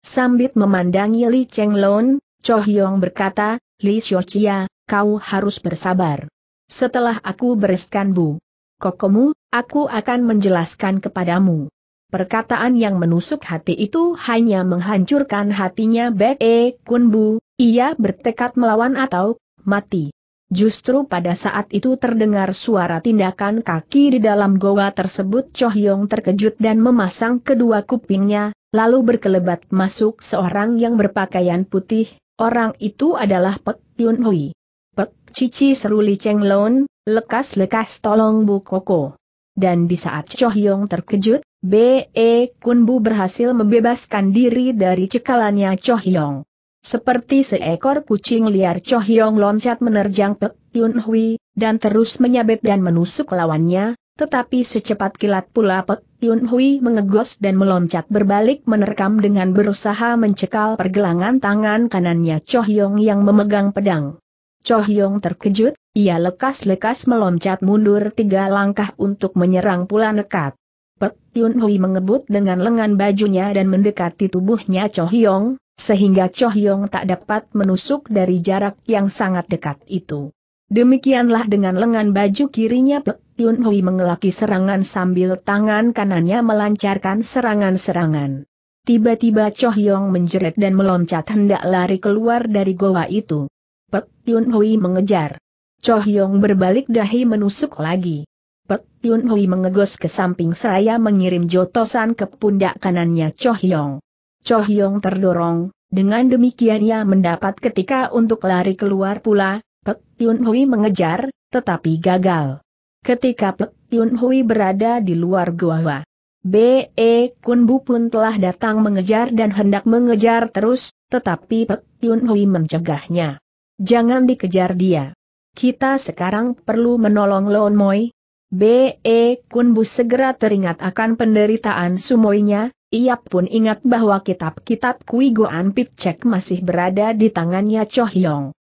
Sambit memandangi Li Cheng Lon, Cho Hyong berkata, Li Xiochia, kau harus bersabar. Setelah aku bereskan Bu Kokomu, aku akan menjelaskan kepadamu. Perkataan yang menusuk hati itu hanya menghancurkan hatinya Bek E eh, Bu, ia bertekad melawan atau mati. Justru pada saat itu terdengar suara tindakan kaki di dalam goa tersebut Cho Hyong terkejut dan memasang kedua kupingnya, lalu berkelebat masuk seorang yang berpakaian putih, Orang itu adalah Pek Yun Hui. Pek Cici seruli Li Cheng Lon, lekas-lekas tolong Bu Koko. Dan di saat Cho Hyong terkejut, B.E. Kun Bu berhasil membebaskan diri dari cekalannya Cho Hyong. Seperti seekor kucing liar Cho Hyong loncat menerjang Pek Yun Hui, dan terus menyabet dan menusuk lawannya, tetapi secepat kilat pula Pek Yun Hui mengegos dan meloncat berbalik menerkam dengan berusaha mencekal pergelangan tangan kanannya Cho Hyong yang memegang pedang. Cho Hyong terkejut, ia lekas-lekas meloncat mundur tiga langkah untuk menyerang pula nekat. Pek Yun Hui mengebut dengan lengan bajunya dan mendekati tubuhnya Cho Hyong, sehingga Cho Hyong tak dapat menusuk dari jarak yang sangat dekat itu. Demikianlah dengan lengan baju kirinya Pek Yun Hui mengelaki serangan sambil tangan kanannya melancarkan serangan-serangan. Tiba-tiba Cho Hyong menjerit dan meloncat hendak lari keluar dari goa itu. Pek Yun Hui mengejar. Cho Hyong berbalik dahi menusuk lagi. Pek Yun Hui mengegos ke samping seraya mengirim jotosan ke pundak kanannya Cho Hyong. Cho Hyong terdorong, dengan demikian ia mendapat ketika untuk lari keluar pula, Pek Yun Hui mengejar, tetapi gagal. Ketika Pek Yun Hui berada di luar gua, B.E. Kunbu pun telah datang mengejar dan hendak mengejar terus, tetapi Pek Yun Hui mencegahnya. Jangan dikejar dia. Kita sekarang perlu menolong Lon Moi. B.E. Kunbu segera teringat akan penderitaan sumoinya, ia pun ingat bahwa kitab-kitab Kui Goan Cek masih berada di tangannya Cho Hyong.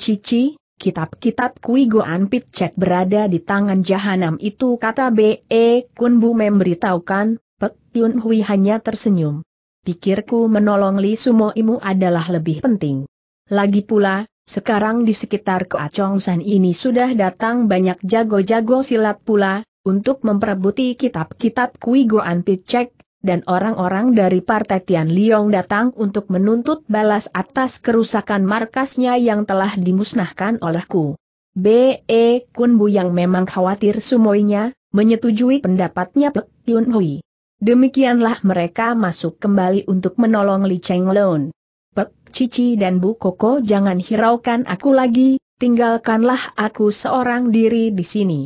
Cici, kitab-kitab Kui Goan Pitcek berada di tangan jahanam itu kata B.E. Kun Bu memberitahukan, Pek Yun Hui hanya tersenyum. Pikirku menolong Li Sumo Imu adalah lebih penting. Lagi pula, sekarang di sekitar Koacongsan ini sudah datang banyak jago-jago silat pula, untuk memperebuti kitab-kitab Kui Goan Pitcek, dan orang-orang dari Partai Tian Liong datang untuk menuntut balas atas kerusakan markasnya yang telah dimusnahkan olehku. B.E. Kunbu yang memang khawatir sumoinya, menyetujui pendapatnya Pek Yun Hui. Demikianlah mereka masuk kembali untuk menolong Li Cheng Lon. Pek Cici dan Bu Koko jangan hiraukan aku lagi, tinggalkanlah aku seorang diri di sini.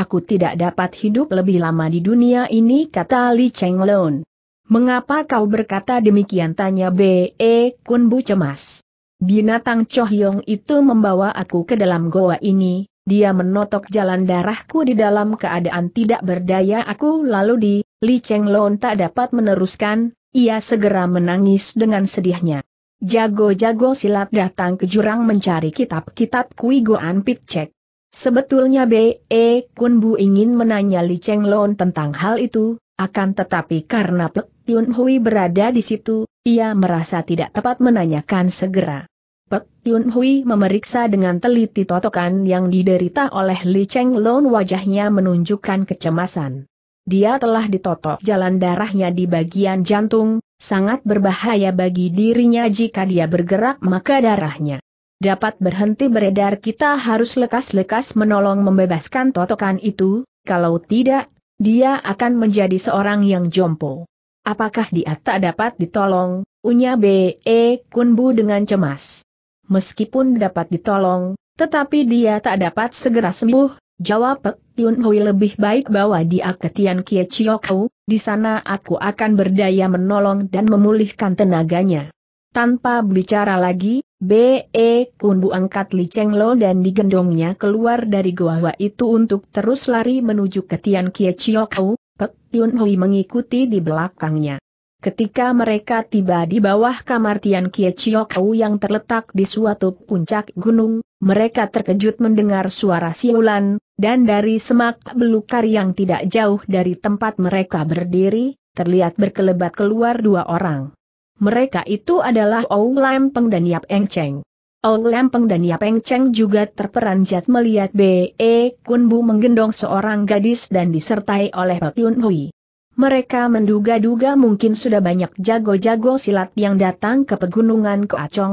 Aku tidak dapat hidup lebih lama di dunia ini kata Li Cheng Lun. Mengapa kau berkata demikian tanya B.E. Kun Bu cemas. Binatang Yong itu membawa aku ke dalam goa ini, dia menotok jalan darahku di dalam keadaan tidak berdaya aku lalu di, Li Cheng Lun tak dapat meneruskan, ia segera menangis dengan sedihnya. Jago-jago silat datang ke jurang mencari kitab-kitab Kui Goan Cek. Sebetulnya B.E. E, Kun Bu ingin menanya Li Cheng Lon tentang hal itu, akan tetapi karena Pek Yun Hui berada di situ, ia merasa tidak tepat menanyakan segera. Pek Yun Hui memeriksa dengan teliti totokan yang diderita oleh Li Cheng Lon wajahnya menunjukkan kecemasan. Dia telah ditotok jalan darahnya di bagian jantung, sangat berbahaya bagi dirinya jika dia bergerak maka darahnya dapat berhenti beredar kita harus lekas-lekas menolong membebaskan totokan itu, kalau tidak, dia akan menjadi seorang yang jompo. Apakah dia tak dapat ditolong, unya B.E. E, kunbu dengan cemas. Meskipun dapat ditolong, tetapi dia tak dapat segera sembuh, Jawab Pek Yun Hui lebih baik bawa dia ke Tian Kie di sana aku akan berdaya menolong dan memulihkan tenaganya. Tanpa bicara lagi, B.E. Kunbu angkat Li Cheng Lo dan digendongnya keluar dari goa itu untuk terus lari menuju ke Tian Kie Kau, Pek Yun Hui mengikuti di belakangnya. Ketika mereka tiba di bawah kamar Tian Kie Kau yang terletak di suatu puncak gunung, mereka terkejut mendengar suara siulan, dan dari semak belukar yang tidak jauh dari tempat mereka berdiri, terlihat berkelebat keluar dua orang. Mereka itu adalah Ou Lampeng dan Yap Eng Cheng. Ou Lampeng dan Yap Eng Cheng juga terperanjat melihat B.E. E Kun Bu menggendong seorang gadis dan disertai oleh Pak Yun Hui. Mereka menduga-duga mungkin sudah banyak jago-jago silat yang datang ke pegunungan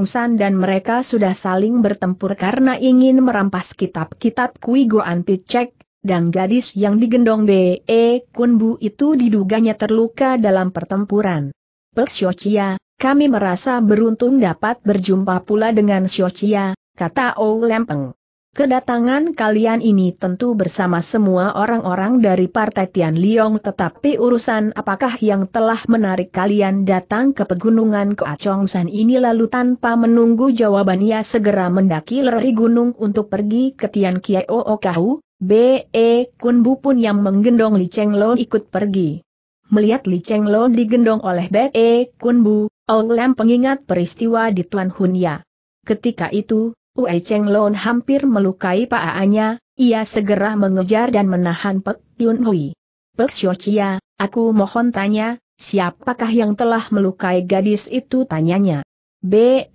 San dan mereka sudah saling bertempur karena ingin merampas kitab-kitab Kui Goan Picek, dan gadis yang digendong B.E. E Kun Bu itu diduganya terluka dalam pertempuran. Pek Xiochia, kami merasa beruntung dapat berjumpa pula dengan Xiochia, kata O Lempeng. Kedatangan kalian ini tentu bersama semua orang-orang dari Partai Tian Liong tetapi urusan apakah yang telah menarik kalian datang ke pegunungan Keacongsan ini lalu tanpa menunggu jawaban ia segera mendaki lereng gunung untuk pergi ke Tian Kiai Ookahu, B.E. Kunbu pun yang menggendong Li Cheng Lo ikut pergi melihat Li Cheng Lo digendong oleh Be E Kun Bu, Olam pengingat peristiwa di Tuan Hunya. Ketika itu, Ue Cheng Lo hampir melukai paaannya, ia segera mengejar dan menahan Pek Yun Hui. Pek Chia, aku mohon tanya, siapakah yang telah melukai gadis itu tanyanya. Be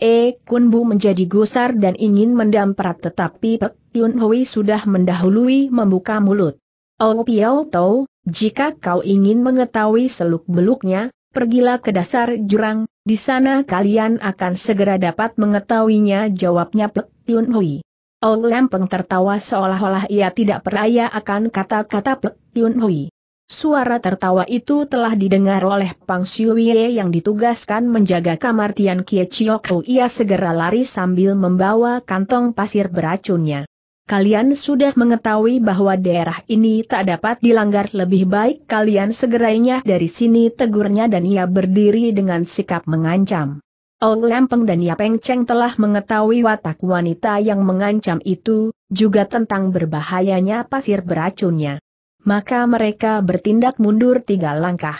Kun Bu menjadi gusar dan ingin mendamprat tetapi Pek Yun Hui sudah mendahului membuka mulut. Oh Piao Tau, jika kau ingin mengetahui seluk-beluknya, pergilah ke dasar jurang, di sana kalian akan segera dapat mengetahuinya jawabnya Pek Yun Hui. Oh Lempeng tertawa seolah-olah ia tidak percaya akan kata-kata Pek Yun Hui. Suara tertawa itu telah didengar oleh Pang Siuye yang ditugaskan menjaga kamar Tian Kie Chiyoko. Ia segera lari sambil membawa kantong pasir beracunnya kalian sudah mengetahui bahwa daerah ini tak dapat dilanggar lebih baik kalian segerainya dari sini tegurnya dan ia berdiri dengan sikap mengancam. Ong Lempeng dan Yapeng Cheng telah mengetahui watak wanita yang mengancam itu, juga tentang berbahayanya pasir beracunnya. Maka mereka bertindak mundur tiga langkah.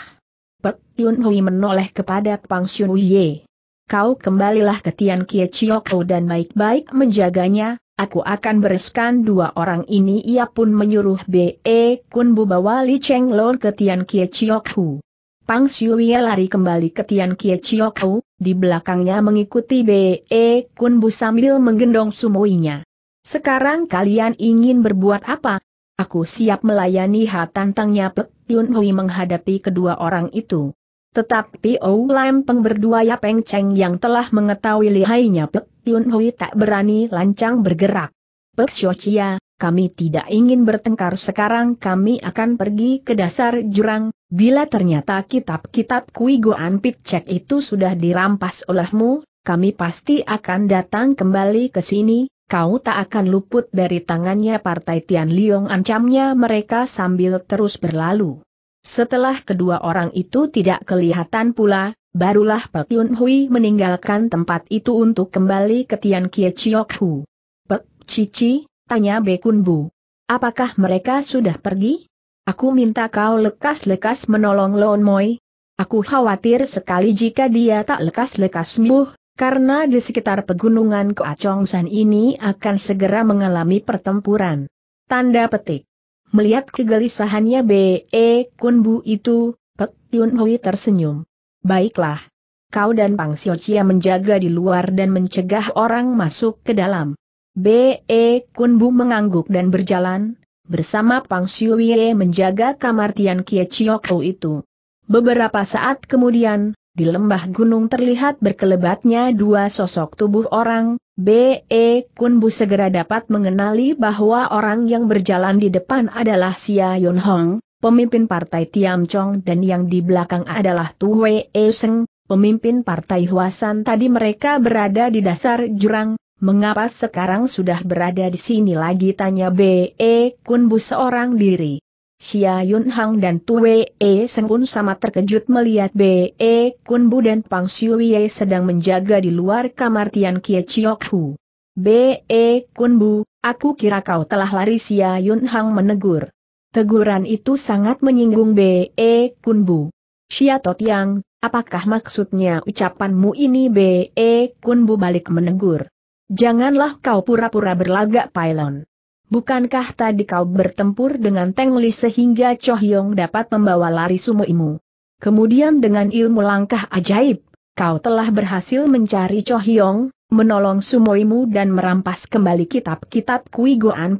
Pek Yun Hui menoleh kepada Pang Xun Ye. Kau kembalilah ke Tian Kie Chiyokou dan baik-baik menjaganya, Aku akan bereskan dua orang ini ia pun menyuruh B.E. Kun Bu bawa Li Cheng Lon ke Tian Kie Chiok Hu. Pang Siuye lari kembali ke Tian Kie Chiok Hu, di belakangnya mengikuti B.E. Kun Bu sambil menggendong Sumoinya. Sekarang kalian ingin berbuat apa? Aku siap melayani hak tantangnya Pek Yun Hui menghadapi kedua orang itu. Tetapi Ou Lam Peng berdua Ya Peng Cheng yang telah mengetahui lihainya Pek Yun Hui tak berani lancang bergerak. Pek Xiochia, kami tidak ingin bertengkar sekarang kami akan pergi ke dasar jurang, bila ternyata kitab-kitab Kui Goan Cek itu sudah dirampas olehmu, kami pasti akan datang kembali ke sini, kau tak akan luput dari tangannya Partai Tian Liong ancamnya mereka sambil terus berlalu. Setelah kedua orang itu tidak kelihatan pula, barulah Pak Yun Hui meninggalkan tempat itu untuk kembali ke Tian Kie Chiok Hu. Pek Cici, tanya Bekun Bu. Apakah mereka sudah pergi? Aku minta kau lekas-lekas menolong Lon Moi. Aku khawatir sekali jika dia tak lekas-lekas sembuh, karena di sekitar pegunungan San ini akan segera mengalami pertempuran. Tanda petik. Melihat kegelisahannya B.E. E Bu itu, Pek Yun Hui tersenyum. Baiklah. Kau dan Pang Xiao Chia menjaga di luar dan mencegah orang masuk ke dalam. B.E. Kunbu mengangguk dan berjalan, bersama Pang Xiao Wei menjaga kamar Tian Kie Chiokou itu. Beberapa saat kemudian, di lembah gunung terlihat berkelebatnya dua sosok tubuh orang, B.E. Kunbu segera dapat mengenali bahwa orang yang berjalan di depan adalah Xia Yun Hong, pemimpin partai Tiam Chong dan yang di belakang adalah Tu Wei Seng, pemimpin partai Huasan tadi mereka berada di dasar jurang, mengapa sekarang sudah berada di sini lagi tanya B.E. E Kunbu seorang diri. Xia Yun Hang dan Tu Wei Seng pun sama terkejut melihat B.E. E Kunbu dan Pang Siu Ye sedang menjaga di luar kamar Tian Kie Chiok Hu. B.E. E Kunbu, aku kira kau telah lari Xia Yun Hang menegur. Teguran itu sangat menyinggung B.E. E. Kunbu. Xiatot yang, apakah maksudnya ucapanmu ini B.E. E. Kunbu balik menegur? Janganlah kau pura-pura berlagak pailon. Bukankah tadi kau bertempur dengan Teng Li sehingga Cho Hyong dapat membawa lari sumoimu? Kemudian dengan ilmu langkah ajaib, kau telah berhasil mencari Cho Hyong, menolong sumoimu dan merampas kembali kitab-kitab Kui Goan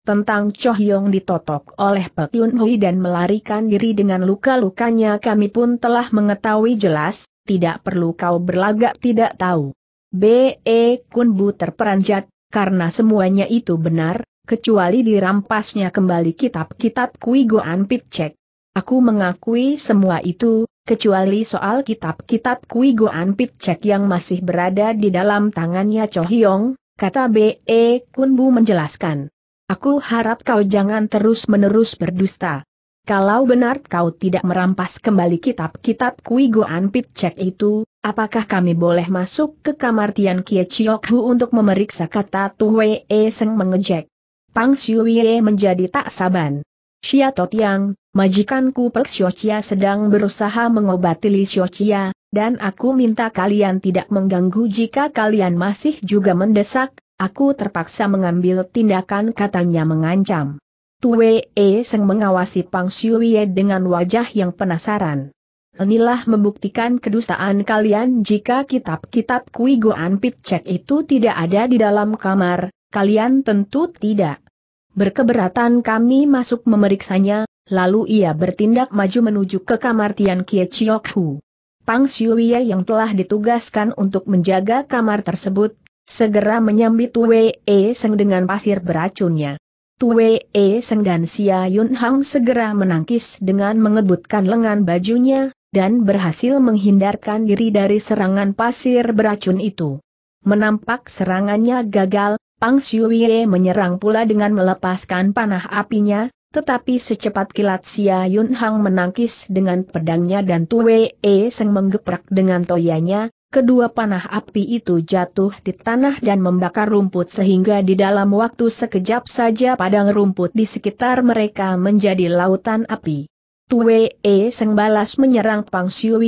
tentang Cho Hyong ditotok oleh Pak Yun Hui dan melarikan diri dengan luka-lukanya kami pun telah mengetahui jelas, tidak perlu kau berlagak tidak tahu. B.E. Kun Bu terperanjat, karena semuanya itu benar, kecuali dirampasnya kembali kitab-kitab Kui Goan Cek. Aku mengakui semua itu, kecuali soal kitab-kitab Kui Goan Cek yang masih berada di dalam tangannya Cho Hyong, kata B.E. Kun Bu menjelaskan. Aku harap kau jangan terus-menerus berdusta. Kalau benar kau tidak merampas kembali kitab-kitab Kui Goan Cek itu, apakah kami boleh masuk ke kamar Tian Kie Chiok Hu untuk memeriksa kata Tuhwe E Seng mengejek. Pang Wei menjadi tak saban. Xia Totiang, majikanku Pek Xiochia sedang berusaha mengobati Li Xiochia, dan aku minta kalian tidak mengganggu jika kalian masih juga mendesak, Aku terpaksa mengambil tindakan katanya mengancam. Tue E Seng mengawasi Pang Siuye dengan wajah yang penasaran. Inilah membuktikan kedustaan kalian jika kitab-kitab Kui Goan Cek itu tidak ada di dalam kamar, kalian tentu tidak. Berkeberatan kami masuk memeriksanya, lalu ia bertindak maju menuju ke kamar Tian Kie Chiok Hu. Pang Siuye yang telah ditugaskan untuk menjaga kamar tersebut, segera menyambit Wei e Seng dengan pasir beracunnya. Tue E Seng dan Xia Yun segera menangkis dengan mengebutkan lengan bajunya, dan berhasil menghindarkan diri dari serangan pasir beracun itu. Menampak serangannya gagal, Pang Xiuye menyerang pula dengan melepaskan panah apinya, tetapi secepat kilat Xia Yun menangkis dengan pedangnya dan Tue E Seng menggeprak dengan toyanya, Kedua panah api itu jatuh di tanah dan membakar rumput sehingga di dalam waktu sekejap saja padang rumput di sekitar mereka menjadi lautan api. Tue E Seng balas menyerang Pang Siu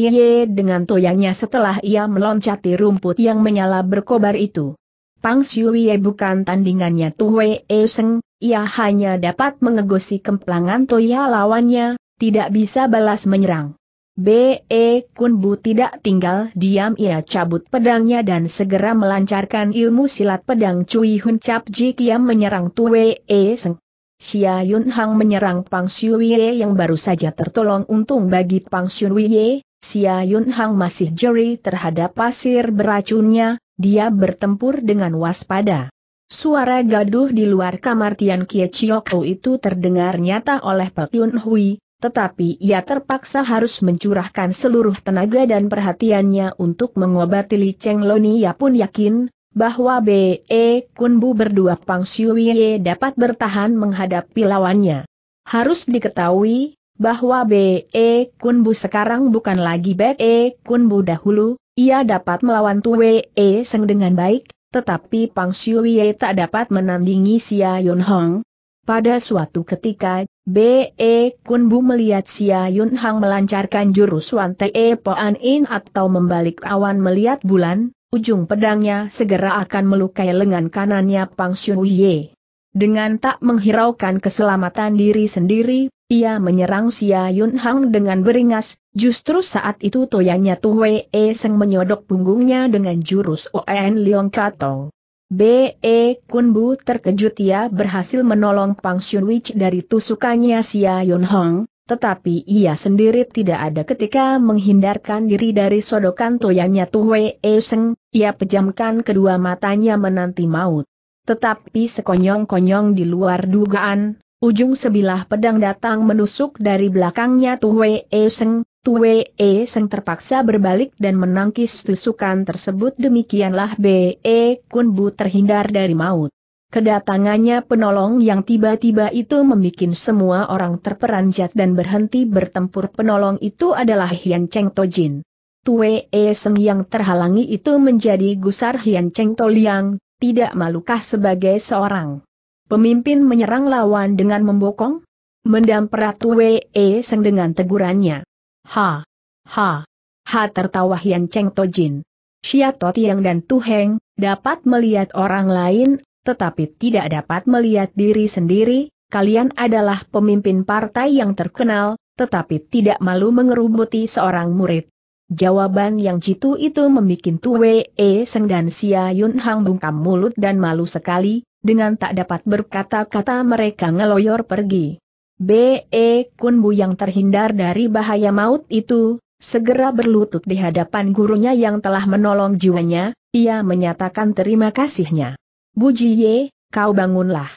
dengan toyangnya setelah ia meloncati rumput yang menyala berkobar itu. Pang Siu bukan tandingannya Tue E Seng, ia hanya dapat mengegosi kemplangan toya lawannya, tidak bisa balas menyerang. B.E. Kunbu tidak tinggal diam ia cabut pedangnya dan segera melancarkan ilmu silat pedang Cui Hun Cap Ji Kiam menyerang Tue E Seng. Xia Yun Hang menyerang Pang Xiuye yang baru saja tertolong untung bagi Pang Xiuye, Xia Yun Hang masih jeri terhadap pasir beracunnya, dia bertempur dengan waspada. Suara gaduh di luar kamar Tian Kie Chiyoko itu terdengar nyata oleh Pak Yun Hui, tetapi ia terpaksa harus mencurahkan seluruh tenaga dan perhatiannya untuk mengobati Li Cheng Loni. Ia pun yakin bahwa B.E. Kunbu berdua Pang Siuye dapat bertahan menghadapi lawannya. Harus diketahui bahwa B.E. Kunbu sekarang bukan lagi B.E. Kunbu dahulu, ia dapat melawan Tue E Seng dengan baik, tetapi Pang Siuye tak dapat menandingi Xia Yun Hong, pada suatu ketika, B.E. Kunbu melihat Xia Yun Hang melancarkan jurus Wan Te Poan In atau membalik awan melihat bulan, ujung pedangnya segera akan melukai lengan kanannya Pang Xun Ye. Dengan tak menghiraukan keselamatan diri sendiri, ia menyerang Xia Yun Hang dengan beringas, justru saat itu toyanya Wei Seng menyodok punggungnya dengan jurus Oen Leong Katong. B.E. Kunbu terkejut ia berhasil menolong Pang Shunwich dari tusukannya Xia Yun Hong, tetapi ia sendiri tidak ada ketika menghindarkan diri dari sodokan toyanya Tuwe E Seng, ia pejamkan kedua matanya menanti maut. Tetapi sekonyong-konyong di luar dugaan, ujung sebilah pedang datang menusuk dari belakangnya Tuwe E Seng, Tue E Seng terpaksa berbalik dan menangkis tusukan tersebut demikianlah Be E Kun Bu terhindar dari maut. Kedatangannya penolong yang tiba-tiba itu membuat semua orang terperanjat dan berhenti bertempur penolong itu adalah Hian Cheng Tojin. Tue E Seng yang terhalangi itu menjadi gusar Hian Cheng Liang, tidak malukah sebagai seorang pemimpin menyerang lawan dengan membokong? Mendamperat Tue E Seng dengan tegurannya. Ha! Ha! Ha tertawa Hian Cheng Tojin. Xia Tiang dan Heng dapat melihat orang lain, tetapi tidak dapat melihat diri sendiri, kalian adalah pemimpin partai yang terkenal, tetapi tidak malu mengerumuti seorang murid. Jawaban yang jitu itu membuat Wei, E Seng dan Xia Yun Hang bungkam mulut dan malu sekali, dengan tak dapat berkata-kata mereka ngeloyor pergi. B.E. Kunbu yang terhindar dari bahaya maut itu, segera berlutut di hadapan gurunya yang telah menolong jiwanya, ia menyatakan terima kasihnya. Bu Jiye, kau bangunlah.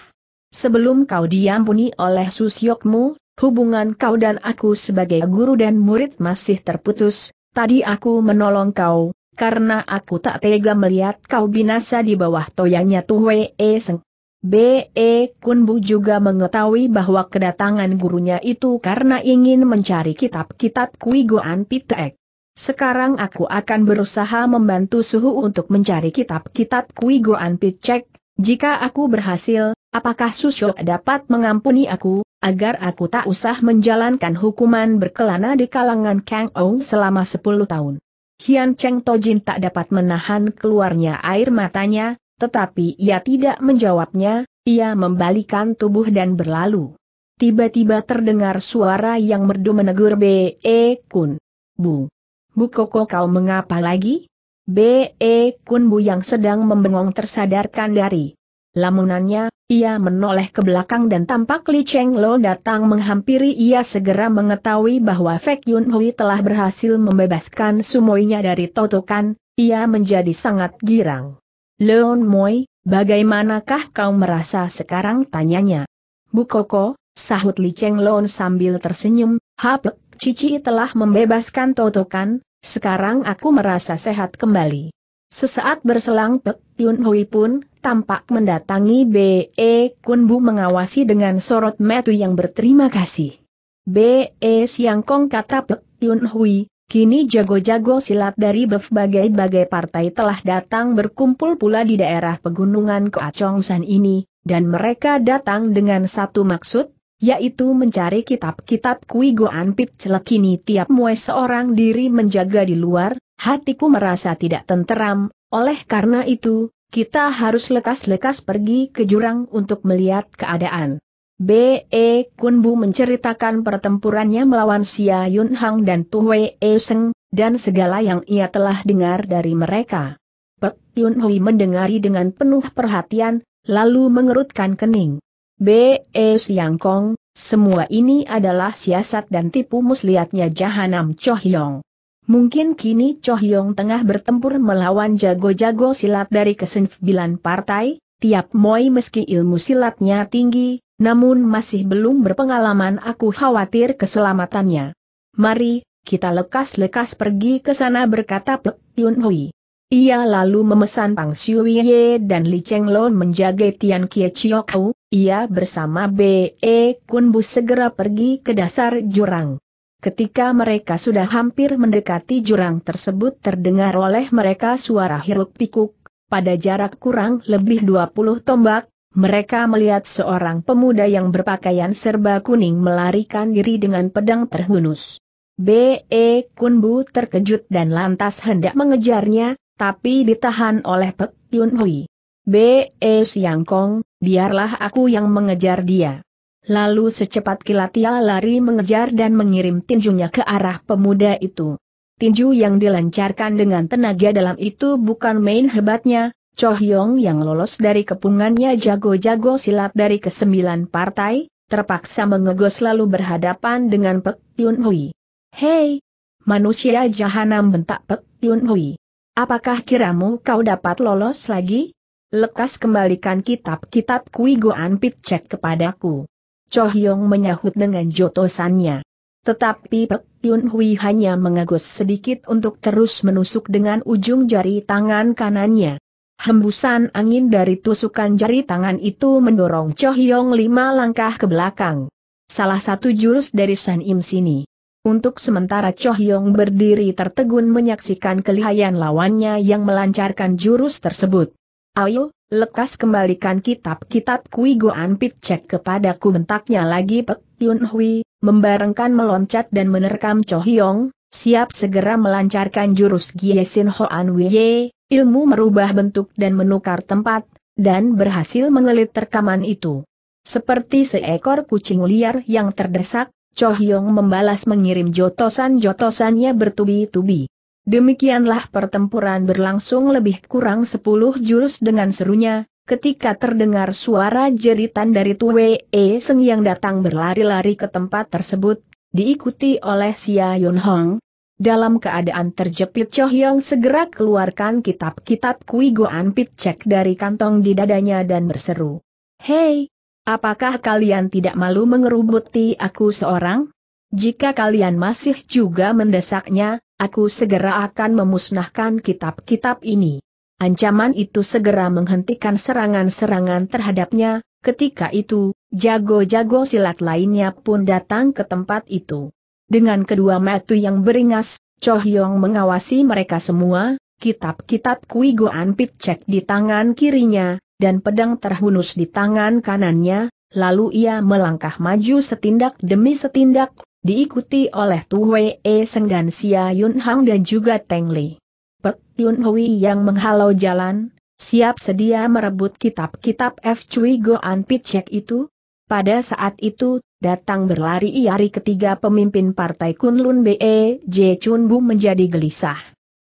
Sebelum kau diampuni oleh susyokmu, hubungan kau dan aku sebagai guru dan murid masih terputus, tadi aku menolong kau, karena aku tak tega melihat kau binasa di bawah toyangnya Tuhwe Eseng. B.E. Kunbu juga mengetahui bahwa kedatangan gurunya itu karena ingin mencari kitab-kitab Kui Goan Pitek. Sekarang aku akan berusaha membantu Suhu untuk mencari kitab-kitab Kui Goan Pitek. Jika aku berhasil, apakah Susho dapat mengampuni aku, agar aku tak usah menjalankan hukuman berkelana di kalangan Kang Ong selama 10 tahun. Hian Cheng Tojin tak dapat menahan keluarnya air matanya, tetapi ia tidak menjawabnya, ia membalikan tubuh dan berlalu. Tiba-tiba terdengar suara yang merdu menegur B.E. Kun. Bu. Bu Koko kau mengapa lagi? B.E. Kun Bu yang sedang membengong tersadarkan dari lamunannya, ia menoleh ke belakang dan tampak Li Cheng Lo datang menghampiri ia segera mengetahui bahwa Fek Yun Hui telah berhasil membebaskan sumoinya dari totokan, ia menjadi sangat girang. Leon Moy, bagaimanakah kau merasa sekarang tanyanya? Bu Koko, sahut Li Cheng Leon sambil tersenyum, hapek, Cici telah membebaskan Totokan, sekarang aku merasa sehat kembali. Sesaat berselang Pek Yun Hui pun tampak mendatangi B.E. Kun Bu mengawasi dengan sorot metu yang berterima kasih. B.E. Siang Kong kata Pek Yun Hui, Kini jago-jago silat dari berbagai-bagai partai telah datang berkumpul pula di daerah pegunungan Keacongsan ini, dan mereka datang dengan satu maksud, yaitu mencari kitab-kitab Kui Goan Pit Celek ini tiap muai seorang diri menjaga di luar, hatiku merasa tidak tenteram, oleh karena itu, kita harus lekas-lekas pergi ke jurang untuk melihat keadaan. B.E. Kunbu menceritakan pertempurannya melawan Xia Yun Hang dan Tu Wei e Seng, dan segala yang ia telah dengar dari mereka. Pek Yun Hui mendengari dengan penuh perhatian, lalu mengerutkan kening. B.E. Siang Kong, semua ini adalah siasat dan tipu muslihatnya Jahanam Chohyong. Mungkin kini Chohyong tengah bertempur melawan jago-jago silat dari kesembilan partai, tiap moi meski ilmu silatnya tinggi, namun masih belum berpengalaman aku khawatir keselamatannya. Mari, kita lekas-lekas pergi ke sana berkata Pek Yun Hui. Ia lalu memesan Pang Ye dan Li Cheng Lo menjaga Tian Kie Chiokau, ia bersama B.E. E Kun Bu segera pergi ke dasar jurang. Ketika mereka sudah hampir mendekati jurang tersebut terdengar oleh mereka suara hiruk pikuk, pada jarak kurang lebih 20 tombak, mereka melihat seorang pemuda yang berpakaian serba kuning melarikan diri dengan pedang terhunus. B.E. Kunbu terkejut dan lantas hendak mengejarnya, tapi ditahan oleh Pek Yun Hui. B.E. Siang Kong, biarlah aku yang mengejar dia. Lalu secepat kilat ia lari mengejar dan mengirim tinjunya ke arah pemuda itu. Tinju yang dilancarkan dengan tenaga dalam itu bukan main hebatnya, Cho Hyong yang lolos dari kepungannya jago-jago silat dari kesembilan partai, terpaksa mengegos lalu berhadapan dengan Pek Yun Hui. Hei! Manusia jahanam bentak Pek Yun Hui. Apakah kiramu kau dapat lolos lagi? Lekas kembalikan kitab-kitab Kui Goan pit Cek kepadaku. Cho Hyong menyahut dengan jotosannya. Tetapi Pek Yun Hui hanya mengegos sedikit untuk terus menusuk dengan ujung jari tangan kanannya. Hembusan angin dari tusukan jari tangan itu mendorong Cho Hyong lima langkah ke belakang. Salah satu jurus dari San Im sini. Untuk sementara Cho Hyong berdiri tertegun menyaksikan kelihayan lawannya yang melancarkan jurus tersebut. Ayo, lekas kembalikan kitab-kitab Kui Goan Pit Cek kepadaku bentaknya lagi Pek Yun Hui, membarengkan meloncat dan menerkam Cho Hyong, siap segera melancarkan jurus Giesin Hoan Wie, ilmu merubah bentuk dan menukar tempat, dan berhasil mengelit terkaman itu. Seperti seekor kucing liar yang terdesak, Cho Hyong membalas mengirim jotosan-jotosannya bertubi-tubi. Demikianlah pertempuran berlangsung lebih kurang 10 jurus dengan serunya, ketika terdengar suara jeritan dari Tue E Seng yang datang berlari-lari ke tempat tersebut, diikuti oleh Xia Yun Hong. Dalam keadaan terjepit Cho Hyong segera keluarkan kitab-kitab Kui Goan Cek dari kantong di dadanya dan berseru. Hei, apakah kalian tidak malu mengerubuti aku seorang? Jika kalian masih juga mendesaknya, aku segera akan memusnahkan kitab-kitab ini. Ancaman itu segera menghentikan serangan-serangan terhadapnya, Ketika itu, jago-jago silat lainnya pun datang ke tempat itu. Dengan kedua mata yang beringas, Cho Hyong mengawasi mereka semua, kitab-kitab Kui Goan Pitcek di tangan kirinya, dan pedang terhunus di tangan kanannya, lalu ia melangkah maju setindak demi setindak, diikuti oleh Tu Wei e Seng dan Xia Yun Hang dan juga Teng Li. Pek Yun Hui yang menghalau jalan, Siap sedia merebut kitab-kitab F. Cui Goan Picek itu? Pada saat itu, datang berlari iari ketiga pemimpin partai Kunlun BE, J. Chun Bu menjadi gelisah.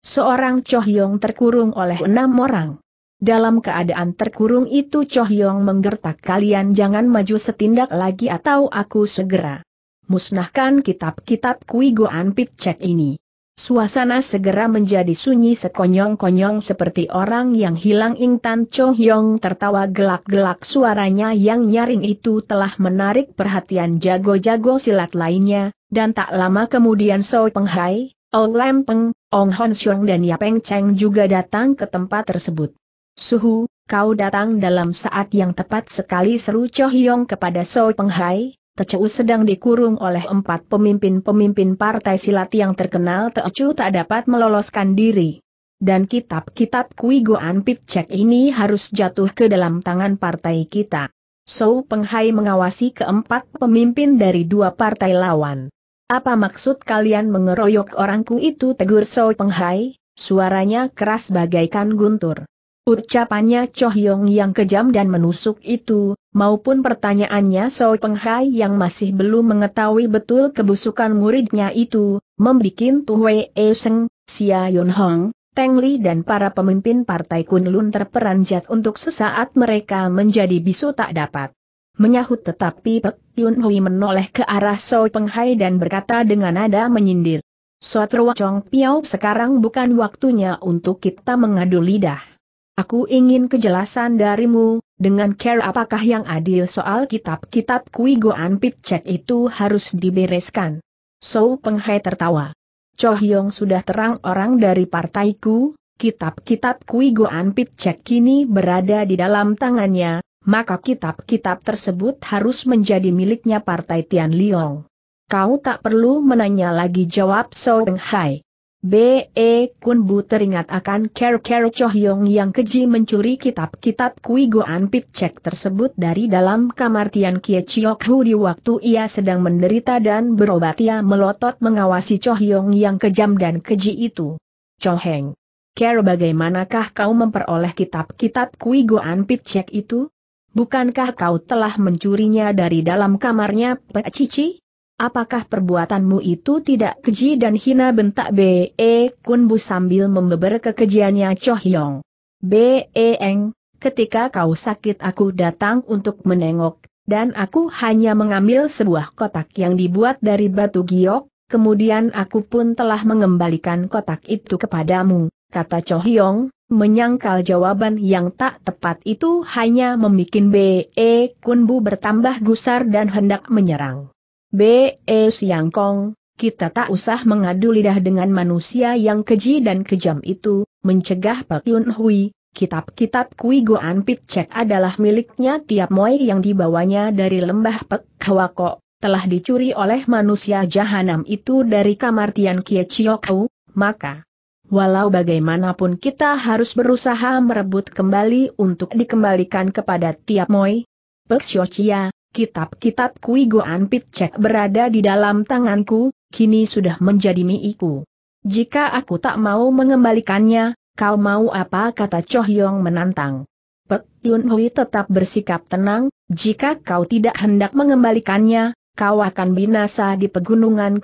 Seorang Chohyong terkurung oleh enam orang. Dalam keadaan terkurung itu Chohyong menggertak kalian jangan maju setindak lagi atau aku segera musnahkan kitab-kitab Kui Goan Picek ini. Suasana segera menjadi sunyi sekonyong-konyong seperti orang yang hilang Intan Cho Hyong tertawa gelak-gelak suaranya yang nyaring itu telah menarik perhatian jago-jago silat lainnya, dan tak lama kemudian Soi Peng Hai, Ong Lam Ong Hon Xiong dan Yapeng Cheng juga datang ke tempat tersebut. Suhu, kau datang dalam saat yang tepat sekali seru Cho Hyong kepada Soi Peng Hai, Tecu sedang dikurung oleh empat pemimpin-pemimpin partai silat yang terkenal Tecu tak dapat meloloskan diri. Dan kitab-kitab Kui Goan Pitcek ini harus jatuh ke dalam tangan partai kita. So Penghai mengawasi keempat pemimpin dari dua partai lawan. Apa maksud kalian mengeroyok orangku itu tegur So Penghai? Suaranya keras bagaikan guntur. Ucapannya Cho Yong yang kejam dan menusuk itu, maupun pertanyaannya So Peng Hai yang masih belum mengetahui betul kebusukan muridnya itu, membikin Wei, E Seng, Xia Yun Hong, Teng Li dan para pemimpin partai Kunlun terperanjat untuk sesaat mereka menjadi bisu tak dapat. Menyahut tetapi Pek Yun Hui menoleh ke arah So Peng Hai dan berkata dengan nada menyindir. Suat Ruang Chong Piao sekarang bukan waktunya untuk kita mengadu lidah. Aku ingin kejelasan darimu, dengan care apakah yang adil soal kitab-kitab Kui Goan itu harus dibereskan. So Peng Hai tertawa. Cho Hyong sudah terang orang dari partaiku, kitab-kitab Kui Goan kini berada di dalam tangannya, maka kitab-kitab tersebut harus menjadi miliknya partai Tian Liong. Kau tak perlu menanya lagi jawab So Peng Hai. B.E. Kun Bu teringat akan Ker-Ker Chohyong yang keji mencuri kitab-kitab Kui Goan Picek tersebut dari dalam kamar Tian Kie Chiok Hu di waktu ia sedang menderita dan berobat ia melotot mengawasi Chohyong yang kejam dan keji itu. Choheng, Ker bagaimanakah kau memperoleh kitab-kitab Kui Goan Picek itu? Bukankah kau telah mencurinya dari dalam kamarnya Pak Cici? Apakah perbuatanmu itu tidak keji dan hina bentak B.E. E Kunbu sambil membeber kekejiannya Cho Hyong. B.E. E Eng, ketika kau sakit aku datang untuk menengok, dan aku hanya mengambil sebuah kotak yang dibuat dari batu giok, kemudian aku pun telah mengembalikan kotak itu kepadamu, kata Cho Hyong, menyangkal jawaban yang tak tepat itu hanya membuat B.E. E Kunbu bertambah gusar dan hendak menyerang. Be Siang Kong, kita tak usah mengadu lidah dengan manusia yang keji dan kejam itu, mencegah Pak Yun Hui, kitab-kitab Kui Goan Cek adalah miliknya tiap moi yang dibawanya dari lembah Pek Kawako, telah dicuri oleh manusia jahanam itu dari kamar Tian Kie Chiyokou, maka Walau bagaimanapun kita harus berusaha merebut kembali untuk dikembalikan kepada tiap moi. Pek Xiochia, Kitab-kitab Kui Goan Pitcek berada di dalam tanganku, kini sudah menjadi miiku. Jika aku tak mau mengembalikannya, kau mau apa kata Choh Yong menantang. Pek Yun Hui tetap bersikap tenang, jika kau tidak hendak mengembalikannya, kau akan binasa di pegunungan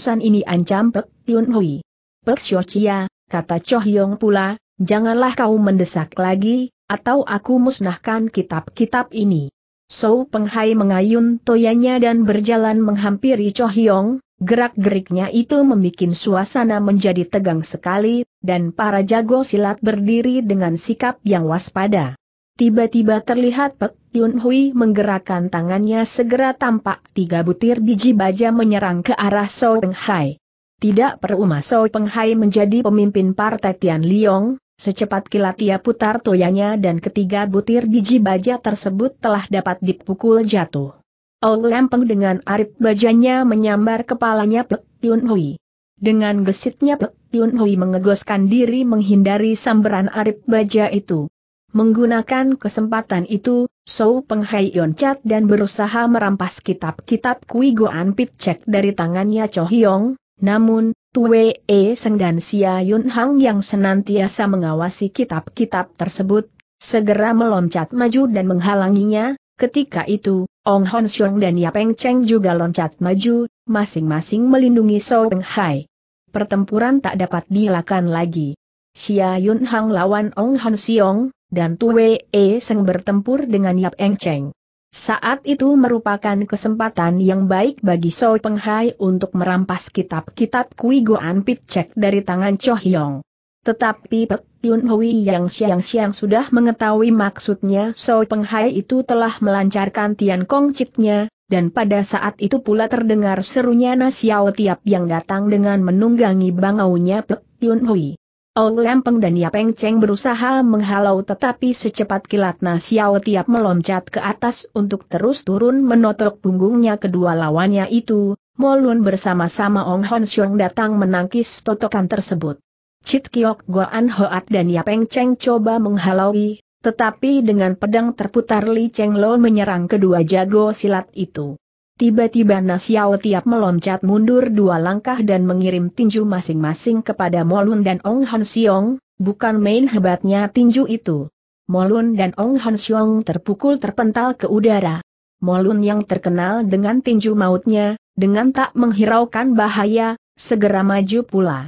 San ini ancam Pek Yun Hui. Pek Shio Chia, kata Choh Yong pula, janganlah kau mendesak lagi, atau aku musnahkan kitab-kitab ini. Sou Penghai mengayun toyanya dan berjalan menghampiri Cho Hyong, gerak-geriknya itu membuat suasana menjadi tegang sekali, dan para jago silat berdiri dengan sikap yang waspada. Tiba-tiba terlihat Pek Yun Hui menggerakkan tangannya segera tampak tiga butir biji baja menyerang ke arah Sou Penghai. Tidak perlu Sou Penghai menjadi pemimpin partai Tian Liong, Secepat kilat ia putar toyanya dan ketiga butir biji baja tersebut telah dapat dipukul jatuh. Ong Lempeng dengan arit bajanya menyambar kepalanya Pek Yun Hui. Dengan gesitnya Pek Yun Hui mengegoskan diri menghindari sambaran arit baja itu. Menggunakan kesempatan itu, Sou Peng Hai Yon Chat dan berusaha merampas kitab-kitab Kui Goan Pit Cek dari tangannya Cho Hyong, namun, Tue E Seng dan Xia Yun Hang yang senantiasa mengawasi kitab-kitab tersebut, segera meloncat maju dan menghalanginya, ketika itu, Ong Hon Xiong dan Yapeng Cheng juga loncat maju, masing-masing melindungi So Hai. Pertempuran tak dapat dilakukan lagi. Xia Yun Hang lawan Ong Hon Xiong, dan Tue E Seng bertempur dengan Yapeng Cheng. Saat itu merupakan kesempatan yang baik bagi So Peng Hai untuk merampas kitab-kitab Kui Goan Pitcek dari tangan Cho Hyong. Tetapi Pek Yun Hui yang siang-siang sudah mengetahui maksudnya So Peng Hai itu telah melancarkan Tian Kong Chitnya, dan pada saat itu pula terdengar serunya Nasiao Tiap yang datang dengan menunggangi bangaunya Pek Yun Hui. Ong Lempeng dan Yapeng Cheng berusaha menghalau tetapi secepat kilat Na Xiao tiap meloncat ke atas untuk terus turun menotok punggungnya kedua lawannya itu, Molun bersama-sama Ong Hon Xiong datang menangkis totokan tersebut. Chit Kiok Goan Hoat dan Yapeng Cheng coba menghalaui, tetapi dengan pedang terputar Li Cheng Lo menyerang kedua jago silat itu. Tiba-tiba Nasiao Tiap meloncat mundur dua langkah dan mengirim tinju masing-masing kepada Molun dan Ong Han Siong, bukan main hebatnya tinju itu. Molun dan Ong Han Siong terpukul terpental ke udara. Molun yang terkenal dengan tinju mautnya, dengan tak menghiraukan bahaya, segera maju pula.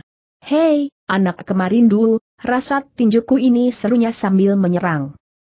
Hei, anak kemarin dulu, rasat tinjuku ini serunya sambil menyerang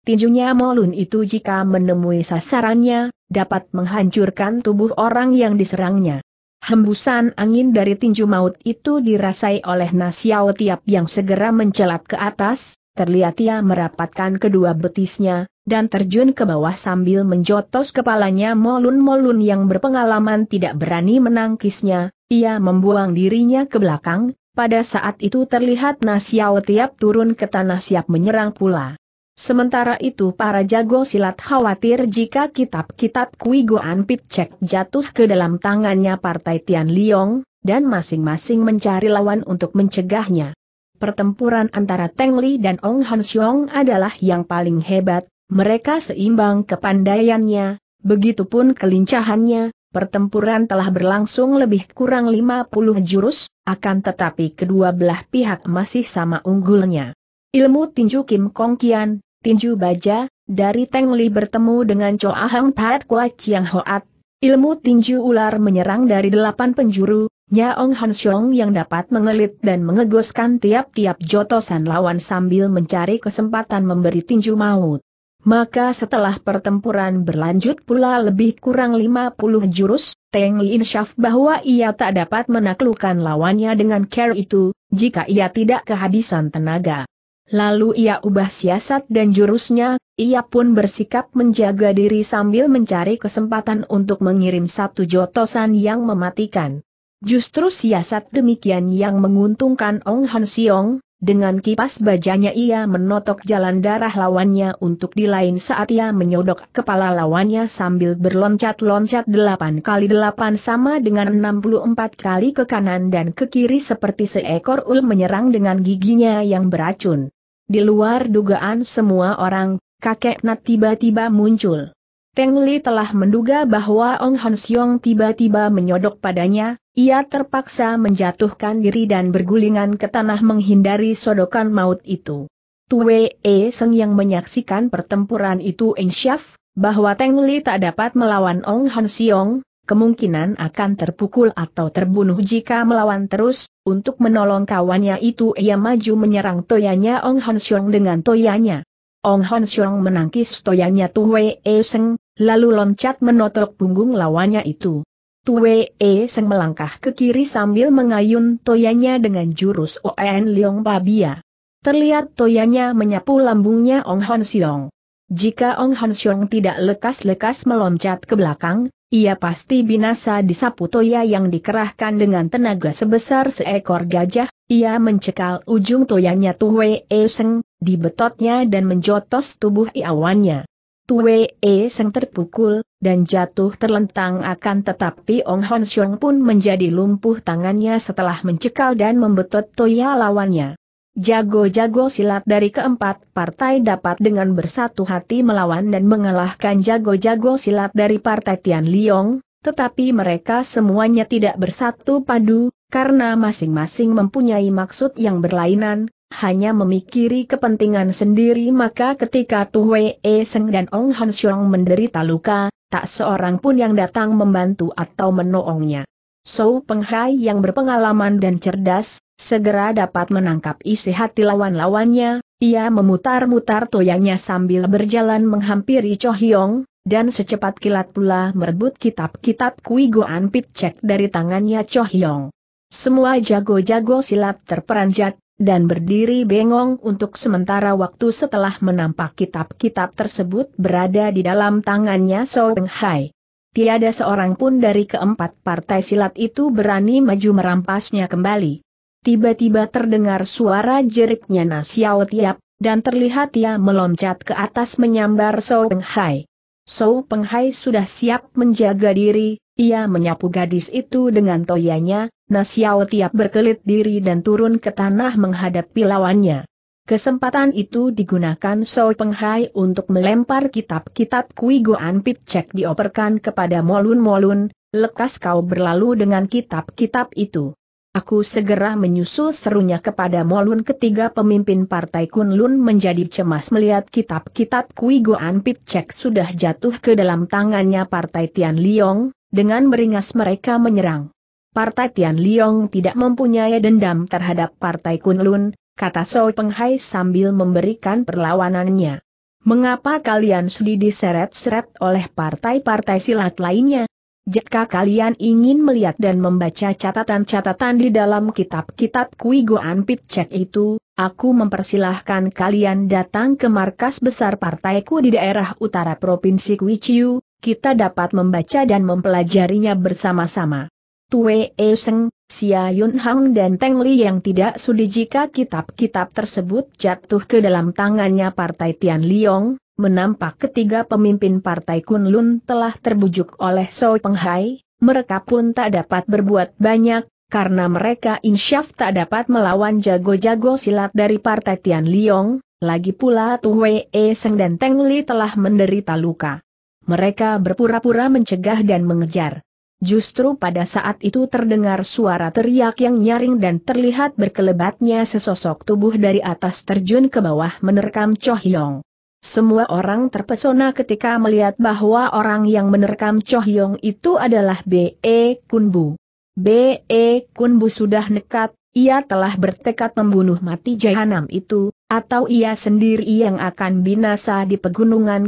tinjunya Molun itu jika menemui sasarannya, dapat menghancurkan tubuh orang yang diserangnya. Hembusan angin dari tinju maut itu dirasai oleh Nasiao Tiap yang segera mencelat ke atas, terlihat ia merapatkan kedua betisnya, dan terjun ke bawah sambil menjotos kepalanya Molun-Molun yang berpengalaman tidak berani menangkisnya, ia membuang dirinya ke belakang, pada saat itu terlihat Nasiao Tiap turun ke tanah siap menyerang pula. Sementara itu para jago silat khawatir jika kitab-kitab Kui Goan Pitcek jatuh ke dalam tangannya Partai Tian Liong, dan masing-masing mencari lawan untuk mencegahnya. Pertempuran antara Teng Li dan Ong Han Xiong adalah yang paling hebat, mereka seimbang kepandaiannya, begitupun kelincahannya, pertempuran telah berlangsung lebih kurang 50 jurus, akan tetapi kedua belah pihak masih sama unggulnya. Ilmu tinju Kim Kong Kian, tinju baja, dari Teng Li bertemu dengan Choa Hang Pat Kwa Chiang Hoat. Ilmu tinju ular menyerang dari delapan penjuru, Nyaong Han Xiong yang dapat mengelit dan mengegoskan tiap-tiap jotosan lawan sambil mencari kesempatan memberi tinju maut. Maka setelah pertempuran berlanjut pula lebih kurang 50 jurus, Teng Li insyaf bahwa ia tak dapat menaklukkan lawannya dengan care itu, jika ia tidak kehabisan tenaga. Lalu ia ubah siasat dan jurusnya, ia pun bersikap menjaga diri sambil mencari kesempatan untuk mengirim satu jotosan yang mematikan. Justru siasat demikian yang menguntungkan Ong Han Siong, dengan kipas bajanya ia menotok jalan darah lawannya untuk di lain saat ia menyodok kepala lawannya sambil berloncat-loncat 8 kali 8 sama dengan 64 kali ke kanan dan ke kiri seperti seekor ul menyerang dengan giginya yang beracun. Di luar dugaan semua orang, kakek Nat tiba-tiba muncul. Teng Li telah menduga bahwa Ong Han Siong tiba-tiba menyodok padanya, ia terpaksa menjatuhkan diri dan bergulingan ke tanah menghindari sodokan maut itu. Tue E Seng yang menyaksikan pertempuran itu insyaf, bahwa Teng Li tak dapat melawan Ong Han Siong, kemungkinan akan terpukul atau terbunuh jika melawan terus, untuk menolong kawannya itu ia maju menyerang toyanya Ong Hansyong dengan toyanya. Ong Hansyong menangkis toyanya Tuwe E Seng, lalu loncat menotok punggung lawannya itu. Tuwe E Seng melangkah ke kiri sambil mengayun toyanya dengan jurus Oen Leong Babia. Terlihat toyanya menyapu lambungnya Ong Hansyong. Jika Ong Hansyong tidak lekas-lekas meloncat ke belakang, ia pasti binasa di sapu toya yang dikerahkan dengan tenaga sebesar seekor gajah, ia mencekal ujung toyanya Tuwe Eseng, di betotnya dan menjotos tubuh iawannya. Tuwe Eseng terpukul, dan jatuh terlentang akan tetapi Ong Hon Xiong pun menjadi lumpuh tangannya setelah mencekal dan membetot toya lawannya. Jago-jago silat dari keempat partai dapat dengan bersatu hati melawan dan mengalahkan jago-jago silat dari partai Tian Liong, tetapi mereka semuanya tidak bersatu padu, karena masing-masing mempunyai maksud yang berlainan, hanya memikiri kepentingan sendiri maka ketika Tu Wei e Seng dan Ong Han Xiong menderita luka, tak seorang pun yang datang membantu atau menoongnya. So Penghai yang berpengalaman dan cerdas, Segera dapat menangkap isi hati lawan-lawannya, ia memutar-mutar toyangnya sambil berjalan menghampiri Cho Hyong, dan secepat kilat pula merebut kitab-kitab Kui Goan Pitcek dari tangannya Cho Hyong. Semua jago-jago silat terperanjat, dan berdiri bengong untuk sementara waktu setelah menampak kitab-kitab tersebut berada di dalam tangannya So Peng Hai. Tiada seorang pun dari keempat partai silat itu berani maju merampasnya kembali tiba-tiba terdengar suara jeriknya Nasiao Tiap, dan terlihat ia meloncat ke atas menyambar Sou Peng Hai. Sou Peng Hai sudah siap menjaga diri, ia menyapu gadis itu dengan toyanya, Nasiao Tiap berkelit diri dan turun ke tanah menghadapi lawannya. Kesempatan itu digunakan Peng Penghai untuk melempar kitab-kitab Kui Goan Cek dioperkan kepada Molun-Molun, lekas kau berlalu dengan kitab-kitab itu. Aku segera menyusul serunya kepada Molun ketiga pemimpin partai Kunlun menjadi cemas melihat kitab-kitab Kui Goan Cek sudah jatuh ke dalam tangannya partai Tian Liong, dengan meringas mereka menyerang. Partai Tian Liong tidak mempunyai dendam terhadap partai Kunlun, kata Soi Penghai sambil memberikan perlawanannya. Mengapa kalian sudi diseret-seret oleh partai-partai silat lainnya? Jika kalian ingin melihat dan membaca catatan-catatan di dalam kitab-kitab Kui Goan itu, aku mempersilahkan kalian datang ke markas besar partaiku di daerah utara Provinsi Chiu, kita dapat membaca dan mempelajarinya bersama-sama. Tue E Seng, Xia Yun Hang dan Teng Li yang tidak sudi jika kitab-kitab tersebut jatuh ke dalam tangannya Partai Tian Liong, menampak ketiga pemimpin partai Kunlun telah terbujuk oleh Soi Penghai, mereka pun tak dapat berbuat banyak, karena mereka insyaf tak dapat melawan jago-jago silat dari partai Tian Liong, lagi pula Tu Wei e Seng dan Teng Li telah menderita luka. Mereka berpura-pura mencegah dan mengejar. Justru pada saat itu terdengar suara teriak yang nyaring dan terlihat berkelebatnya sesosok tubuh dari atas terjun ke bawah menerkam Cho Hyong. Semua orang terpesona ketika melihat bahwa orang yang menerkam Cho Hyong itu adalah B.E. Kunbu. B.E. Kunbu sudah nekat, ia telah bertekad membunuh mati jahanam itu, atau ia sendiri yang akan binasa di pegunungan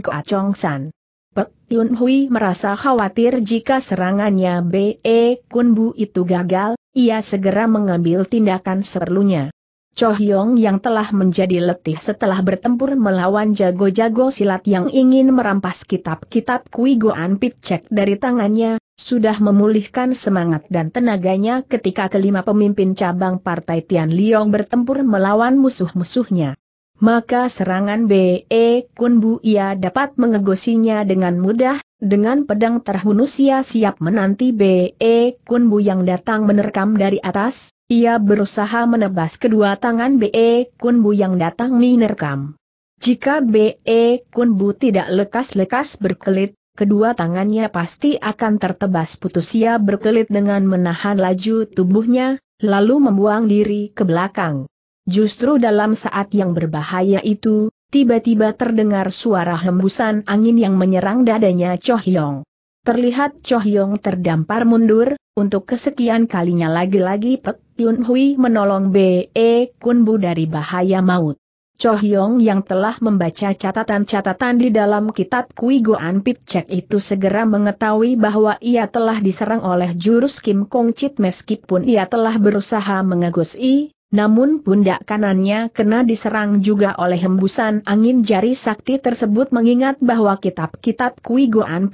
San. Pek Yun Hui merasa khawatir jika serangannya B.E. Kunbu itu gagal, ia segera mengambil tindakan seperlunya. Cho Hyong yang telah menjadi letih setelah bertempur melawan jago-jago silat yang ingin merampas kitab-kitab Kui Goan Pitcek dari tangannya, sudah memulihkan semangat dan tenaganya ketika kelima pemimpin cabang Partai Tian Liong bertempur melawan musuh-musuhnya maka serangan B.E. Kun ia dapat mengegosinya dengan mudah, dengan pedang terhunus ia siap menanti B.E. Kun yang datang menerkam dari atas, ia berusaha menebas kedua tangan B.E. Kun yang datang menerkam. Jika B.E. Kun tidak lekas-lekas berkelit, kedua tangannya pasti akan tertebas putus ia berkelit dengan menahan laju tubuhnya, lalu membuang diri ke belakang. Justru dalam saat yang berbahaya itu, tiba-tiba terdengar suara hembusan angin yang menyerang dadanya Cho Hyong. Terlihat Cho Hyong terdampar mundur, untuk kesekian kalinya lagi-lagi Pek Yun Hui menolong B.E. Kunbu dari bahaya maut. Cho Hyong yang telah membaca catatan-catatan di dalam kitab Kui Goan Cek itu segera mengetahui bahwa ia telah diserang oleh jurus Kim Kong Chit meskipun ia telah berusaha mengegus namun pundak kanannya kena diserang juga oleh hembusan angin jari sakti tersebut mengingat bahwa kitab-kitab Kui Goan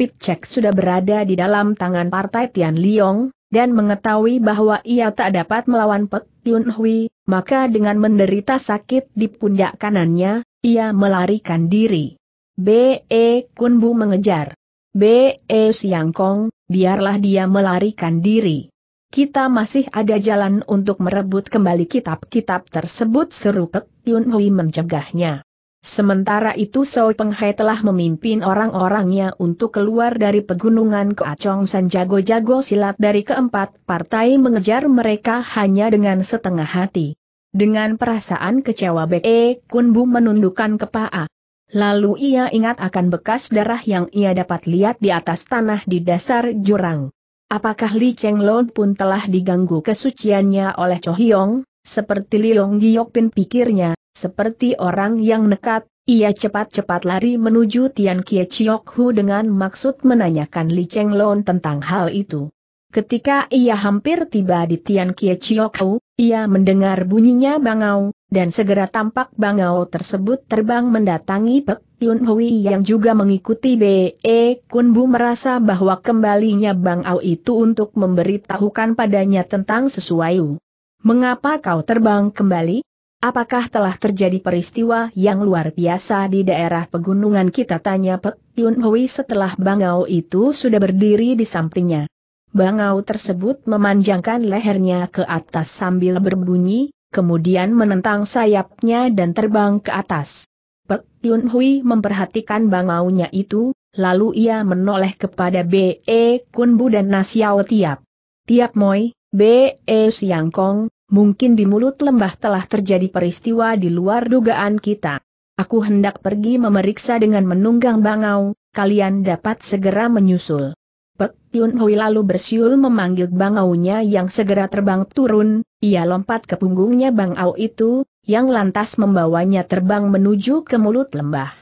sudah berada di dalam tangan partai Tian Liong, dan mengetahui bahwa ia tak dapat melawan Pek Yun Hui, maka dengan menderita sakit di pundak kanannya, ia melarikan diri. B.E. Kunbu mengejar. B.E. Siangkong, biarlah dia melarikan diri kita masih ada jalan untuk merebut kembali kitab-kitab tersebut seru Pek Yun Hui mencegahnya. Sementara itu Soi Penghai telah memimpin orang-orangnya untuk keluar dari pegunungan Keacong San jago-jago silat dari keempat partai mengejar mereka hanya dengan setengah hati. Dengan perasaan kecewa Be Kunbu menundukkan kepala. Lalu ia ingat akan bekas darah yang ia dapat lihat di atas tanah di dasar jurang. Apakah Li Cheng Long pun telah diganggu kesuciannya oleh Cho Hyong? Seperti Liong Pin pikirnya, seperti orang yang nekat, ia cepat-cepat lari menuju Tian Kie Chiok Hu dengan maksud menanyakan Li Cheng Long tentang hal itu. Ketika ia hampir tiba di Tian Kie Chiok Hu, ia mendengar bunyinya bangau, dan segera tampak bangau tersebut terbang mendatangi Pek Yun Hui yang juga mengikuti B.E. Kun Bu merasa bahwa kembalinya bangau itu untuk memberitahukan padanya tentang sesuatu. Mengapa kau terbang kembali? Apakah telah terjadi peristiwa yang luar biasa di daerah pegunungan kita tanya Pek Yun Hui setelah bangau itu sudah berdiri di sampingnya. Bangau tersebut memanjangkan lehernya ke atas sambil berbunyi, kemudian menentang sayapnya dan terbang ke atas. Pek Yun Hui memperhatikan bangaunya itu, lalu ia menoleh kepada B.E. Kunbu dan Nasiao Tiap. Tiap Moi, B.E. Siang Kong, mungkin di mulut lembah telah terjadi peristiwa di luar dugaan kita. Aku hendak pergi memeriksa dengan menunggang bangau, kalian dapat segera menyusul. Pek Yun Hui lalu bersiul memanggil bangaunya yang segera terbang turun, ia lompat ke punggungnya Bang Au itu, yang lantas membawanya terbang menuju ke mulut lembah.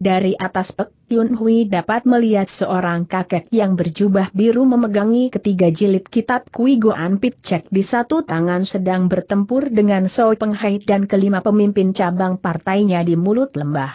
Dari atas Pek Yun Hui dapat melihat seorang kakek yang berjubah biru memegangi ketiga jilid kitab Kui Goan Cek di satu tangan sedang bertempur dengan Soi Penghai dan kelima pemimpin cabang partainya di mulut lembah.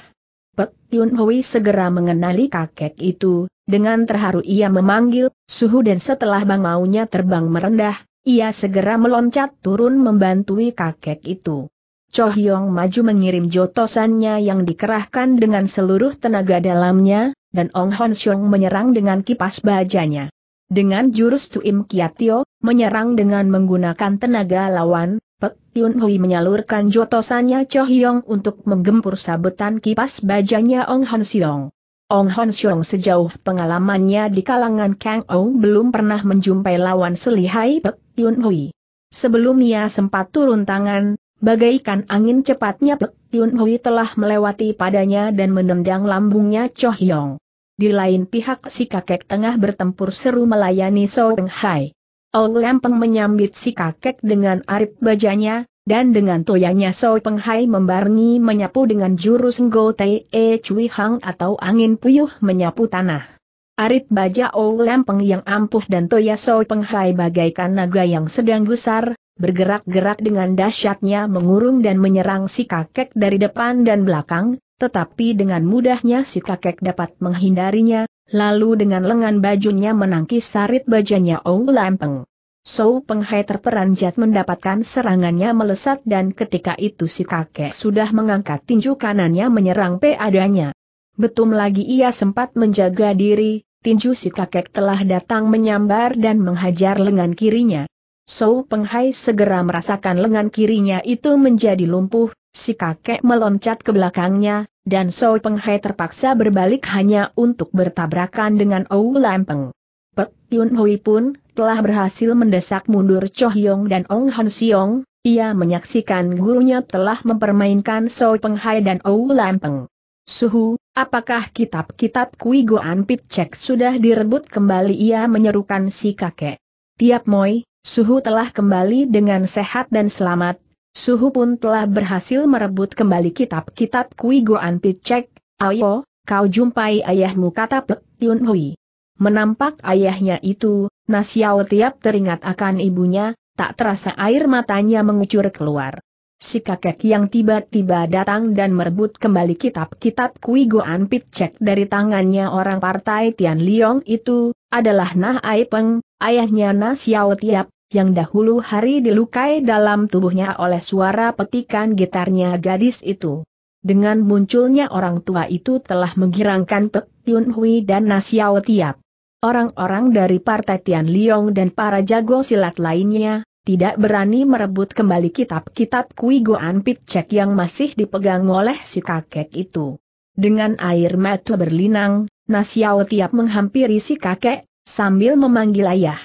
Pek Yun Hui segera mengenali kakek itu, dengan terharu ia memanggil, suhu dan setelah bang maunya terbang merendah, ia segera meloncat turun membantui kakek itu. Cho Yong maju mengirim jotosannya yang dikerahkan dengan seluruh tenaga dalamnya, dan Ong Hon Xiong menyerang dengan kipas bajanya. Dengan jurus Tuim Kiatio, menyerang dengan menggunakan tenaga lawan, Pek Yun Hui menyalurkan jotosannya Cho Yong untuk menggempur sabetan kipas bajanya Ong Hon Xiong. Ong Hon sejauh pengalamannya di kalangan Kang Ou belum pernah menjumpai lawan selihai Pek Yun Hui. Sebelum ia sempat turun tangan, bagaikan angin cepatnya Pek Yun Hui telah melewati padanya dan menendang lambungnya Cho Hyong. Di lain pihak si kakek tengah bertempur seru melayani So Peng Hai. Ong Lempeng menyambit si kakek dengan arip bajanya, dan dengan toyanya So Peng Hai membarengi menyapu dengan jurus Ngo Tei E Cui Hang atau angin puyuh menyapu tanah. Arit baja Lempeng yang ampuh dan Toya So Penghai bagaikan naga yang sedang gusar, bergerak-gerak dengan dahsyatnya mengurung dan menyerang si kakek dari depan dan belakang, tetapi dengan mudahnya si kakek dapat menghindarinya, lalu dengan lengan bajunya menangkis sarit bajanya Lempeng. So Penghai terperanjat mendapatkan serangannya melesat dan ketika itu si kakek sudah mengangkat tinju kanannya menyerang peadanya. adanya. Betum lagi ia sempat menjaga diri, tinju si kakek telah datang menyambar dan menghajar lengan kirinya. So Penghai segera merasakan lengan kirinya itu menjadi lumpuh, si kakek meloncat ke belakangnya, dan So Penghai terpaksa berbalik hanya untuk bertabrakan dengan Ou Lampeng. Pek Yun Hui pun telah berhasil mendesak mundur Cho Hyong dan Ong Han Siong, ia menyaksikan gurunya telah mempermainkan So Penghai dan Ou Lampeng. Suhu, Apakah kitab-kitab Kui Goan pit Pitcek sudah direbut kembali ia menyerukan si kakek. Tiap Moi, Suhu telah kembali dengan sehat dan selamat, Suhu pun telah berhasil merebut kembali kitab-kitab Kui Goan pit Pitcek, ayo, kau jumpai ayahmu kata Pek Yun Hui. Menampak ayahnya itu, Nasiao tiap teringat akan ibunya, tak terasa air matanya mengucur keluar. Si kakek yang tiba-tiba datang dan merebut kembali kitab-kitab Kui Goan Pitcek dari tangannya orang partai Tian Liong itu, adalah Nah Ai Peng, ayahnya Na Xiao Tiap, yang dahulu hari dilukai dalam tubuhnya oleh suara petikan gitarnya gadis itu. Dengan munculnya orang tua itu telah menggirangkan Pek Yun Hui dan Na Xiao Tiap. Orang-orang dari partai Tian Liong dan para jago silat lainnya, tidak berani merebut kembali kitab-kitab Kui Goan Cek yang masih dipegang oleh si kakek itu. Dengan air mata berlinang, Nasiao Tiap menghampiri si kakek, sambil memanggil ayah.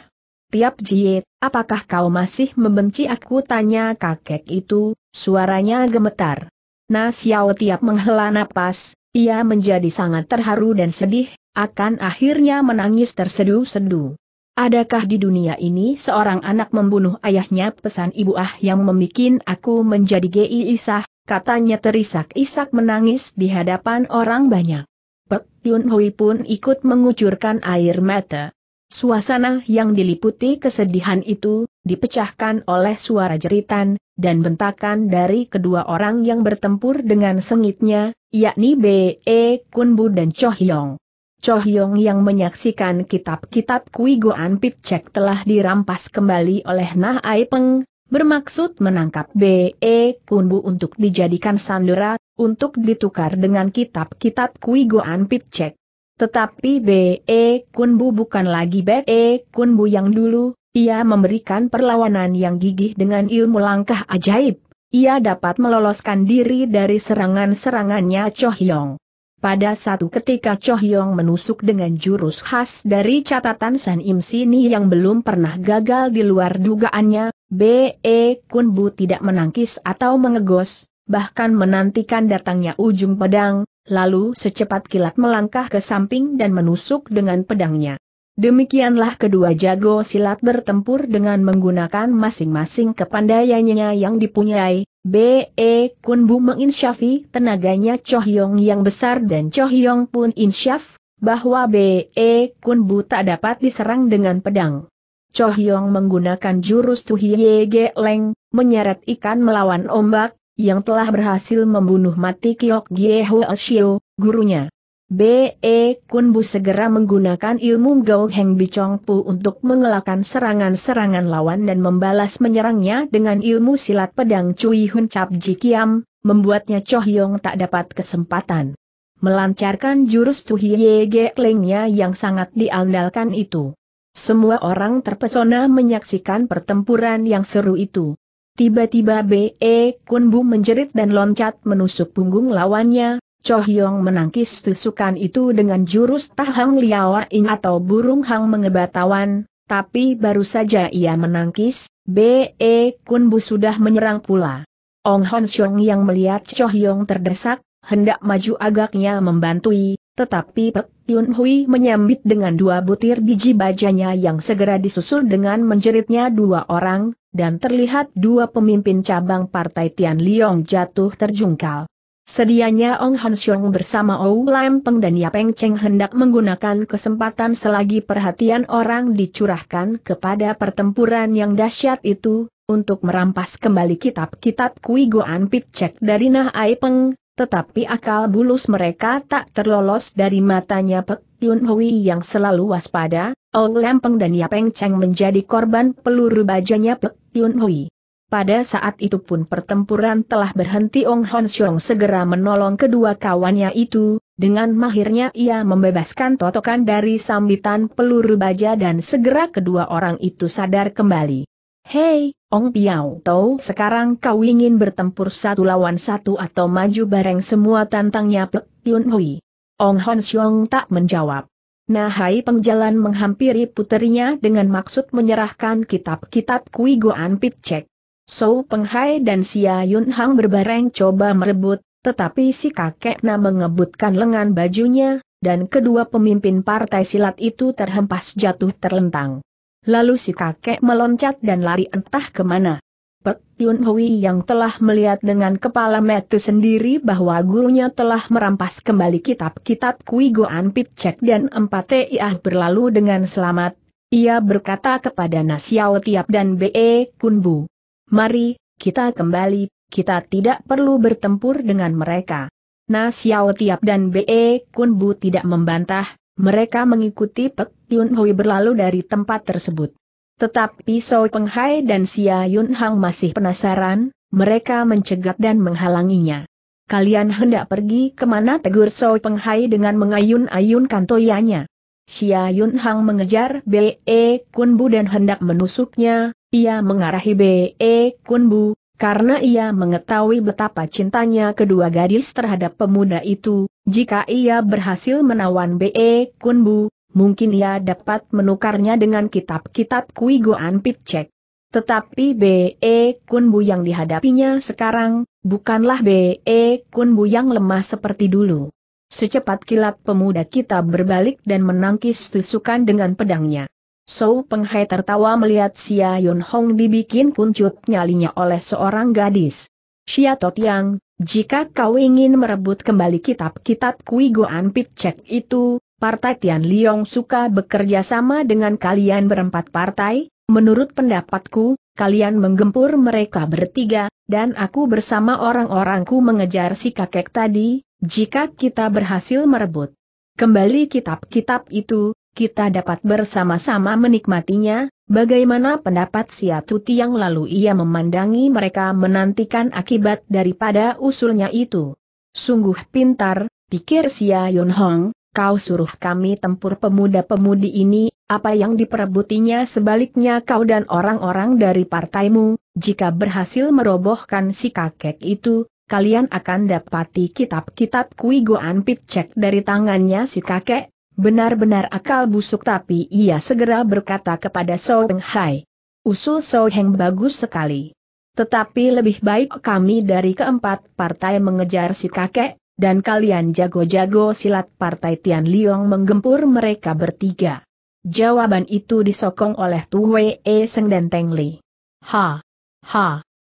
Tiap Jie, apakah kau masih membenci aku? Tanya kakek itu, suaranya gemetar. Nasiao Tiap menghela napas, ia menjadi sangat terharu dan sedih, akan akhirnya menangis terseduh-seduh. Adakah di dunia ini seorang anak membunuh ayahnya pesan ibu ah yang membuat aku menjadi GI Isah, katanya terisak-isak menangis di hadapan orang banyak. Pek Yun Hui pun ikut mengucurkan air mata. Suasana yang diliputi kesedihan itu, dipecahkan oleh suara jeritan, dan bentakan dari kedua orang yang bertempur dengan sengitnya, yakni B.E. E Kunbu dan Cho Hyong. Cho Hyong yang menyaksikan kitab-kitab Kui Goan telah dirampas kembali oleh Nah Ai Peng, bermaksud menangkap B.E. Kunbu untuk dijadikan sandera, untuk ditukar dengan kitab-kitab Kui Goan Tetapi B.E. Kunbu bukan lagi B.E. Kunbu yang dulu, ia memberikan perlawanan yang gigih dengan ilmu langkah ajaib. Ia dapat meloloskan diri dari serangan-serangannya Cho Hyong. Pada satu ketika Cho Hyong menusuk dengan jurus khas dari catatan San Im Sini yang belum pernah gagal di luar dugaannya, B.E. E Kun Bu tidak menangkis atau mengegos, bahkan menantikan datangnya ujung pedang, lalu secepat kilat melangkah ke samping dan menusuk dengan pedangnya. Demikianlah kedua jago silat bertempur dengan menggunakan masing-masing kepandaiannya yang dipunyai. B.E. Kun Bu menginsyafi tenaganya Cho Yong yang besar dan Cho Yong pun insyaf, bahwa B.E. Kun Bu tak dapat diserang dengan pedang. Cho Yong menggunakan jurus Tuhie Ge Leng, menyeret ikan melawan ombak, yang telah berhasil membunuh mati Kyok Ge Ho Shio, gurunya. B.E. Kunbu segera menggunakan ilmu Gao Heng Bichong Pu untuk mengelakkan serangan-serangan lawan dan membalas menyerangnya dengan ilmu silat pedang Cui Hun Cap Jikiam, membuatnya Cho Hyong tak dapat kesempatan. Melancarkan jurus Tuhie Ge Lengnya yang sangat diandalkan itu. Semua orang terpesona menyaksikan pertempuran yang seru itu. Tiba-tiba B.E. Kunbu menjerit dan loncat menusuk punggung lawannya, Cho Hyong menangkis tusukan itu dengan jurus tahang Ing atau burung hang mengebatawan, tapi baru saja ia menangkis, B.E. Kun Bu sudah menyerang pula. Ong Hon Xiong yang melihat Cho Hyong terdesak, hendak maju agaknya membantui, tetapi Pek Yun Hui menyambit dengan dua butir biji bajanya yang segera disusul dengan menjeritnya dua orang, dan terlihat dua pemimpin cabang partai Tian Liong jatuh terjungkal. Sedianya Ong Han Xiong bersama Ou Lam Peng dan Yapeng Cheng hendak menggunakan kesempatan selagi perhatian orang dicurahkan kepada pertempuran yang dahsyat itu, untuk merampas kembali kitab-kitab Kui Goan dari Nah Ai Peng, tetapi akal bulus mereka tak terlolos dari matanya Pek Yun Hui yang selalu waspada, Ou Lam Peng dan Yapeng Cheng menjadi korban peluru bajanya Pek Yun Hui. Pada saat itu pun pertempuran telah berhenti Ong Hon Xiong segera menolong kedua kawannya itu, dengan mahirnya ia membebaskan totokan dari sambitan peluru baja dan segera kedua orang itu sadar kembali. Hei, Ong Piao Tau sekarang kau ingin bertempur satu lawan satu atau maju bareng semua tantangnya Pek Yun Hui. Ong Hon Xiong tak menjawab. Nah Hai Pengjalan menghampiri puterinya dengan maksud menyerahkan kitab-kitab Kui Goan Pit Cek. Sou Penghai dan Xia Yun Hang berbareng coba merebut, tetapi si kakek Na mengebutkan lengan bajunya, dan kedua pemimpin partai silat itu terhempas jatuh terlentang. Lalu si kakek meloncat dan lari entah kemana. Pek Yun Hui yang telah melihat dengan kepala metu sendiri bahwa gurunya telah merampas kembali kitab-kitab Kui Goan Pit Cek dan empat Tiah berlalu dengan selamat. Ia berkata kepada Nasiao Tiap dan Be Kun Bu. Mari, kita kembali, kita tidak perlu bertempur dengan mereka. Nah Xiao Tiap dan Be Kun Bu tidak membantah, mereka mengikuti Pek Yun Hui berlalu dari tempat tersebut. Tetapi Soi Penghai dan Xia Yun Hang masih penasaran, mereka mencegat dan menghalanginya. Kalian hendak pergi kemana tegur Soi Penghai dengan mengayun-ayunkan toyanya. Xia Yun Hang mengejar Be Kun Bu dan hendak menusuknya, ia mengarahi B.E. Kunbu, karena ia mengetahui betapa cintanya kedua gadis terhadap pemuda itu, jika ia berhasil menawan B.E. Kunbu, mungkin ia dapat menukarnya dengan kitab-kitab Kui Goan Pitcek. Tetapi B.E. Kunbu yang dihadapinya sekarang, bukanlah B.E. Kunbu yang lemah seperti dulu. Secepat kilat pemuda kita berbalik dan menangkis tusukan dengan pedangnya. Sou Penghai tertawa melihat Xia Yun Hong dibikin kuncup nyalinya oleh seorang gadis. Xia Totiang, jika kau ingin merebut kembali kitab-kitab Kui Goan Cek itu, Partai Tian Liong suka bekerja sama dengan kalian berempat partai, menurut pendapatku, kalian menggempur mereka bertiga, dan aku bersama orang-orangku mengejar si kakek tadi, jika kita berhasil merebut kembali kitab-kitab itu, kita dapat bersama-sama menikmatinya, bagaimana pendapat Siatuti yang lalu ia memandangi mereka menantikan akibat daripada usulnya itu. Sungguh pintar, pikir Sia Yun Hong, kau suruh kami tempur pemuda-pemudi ini, apa yang diperebutinya sebaliknya kau dan orang-orang dari partaimu, jika berhasil merobohkan si kakek itu, kalian akan dapati kitab-kitab Kui Goan Picek dari tangannya si kakek, Benar-benar akal busuk tapi ia segera berkata kepada So Heng Hai. Usul So Heng bagus sekali. Tetapi lebih baik kami dari keempat partai mengejar si kakek, dan kalian jago-jago silat partai Tian Liong menggempur mereka bertiga. Jawaban itu disokong oleh Tu Wei e Seng dan Teng Li. Ha! Ha!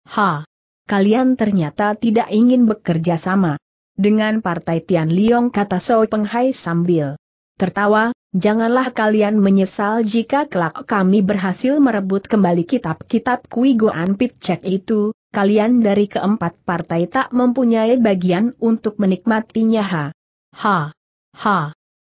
Ha! Kalian ternyata tidak ingin bekerja sama. Dengan partai Tian Liong kata So Peng Hai sambil tertawa, janganlah kalian menyesal jika kelak kami berhasil merebut kembali kitab-kitab Kui Goan Pitcek itu, kalian dari keempat partai tak mempunyai bagian untuk menikmatinya ha. Ha. Ha.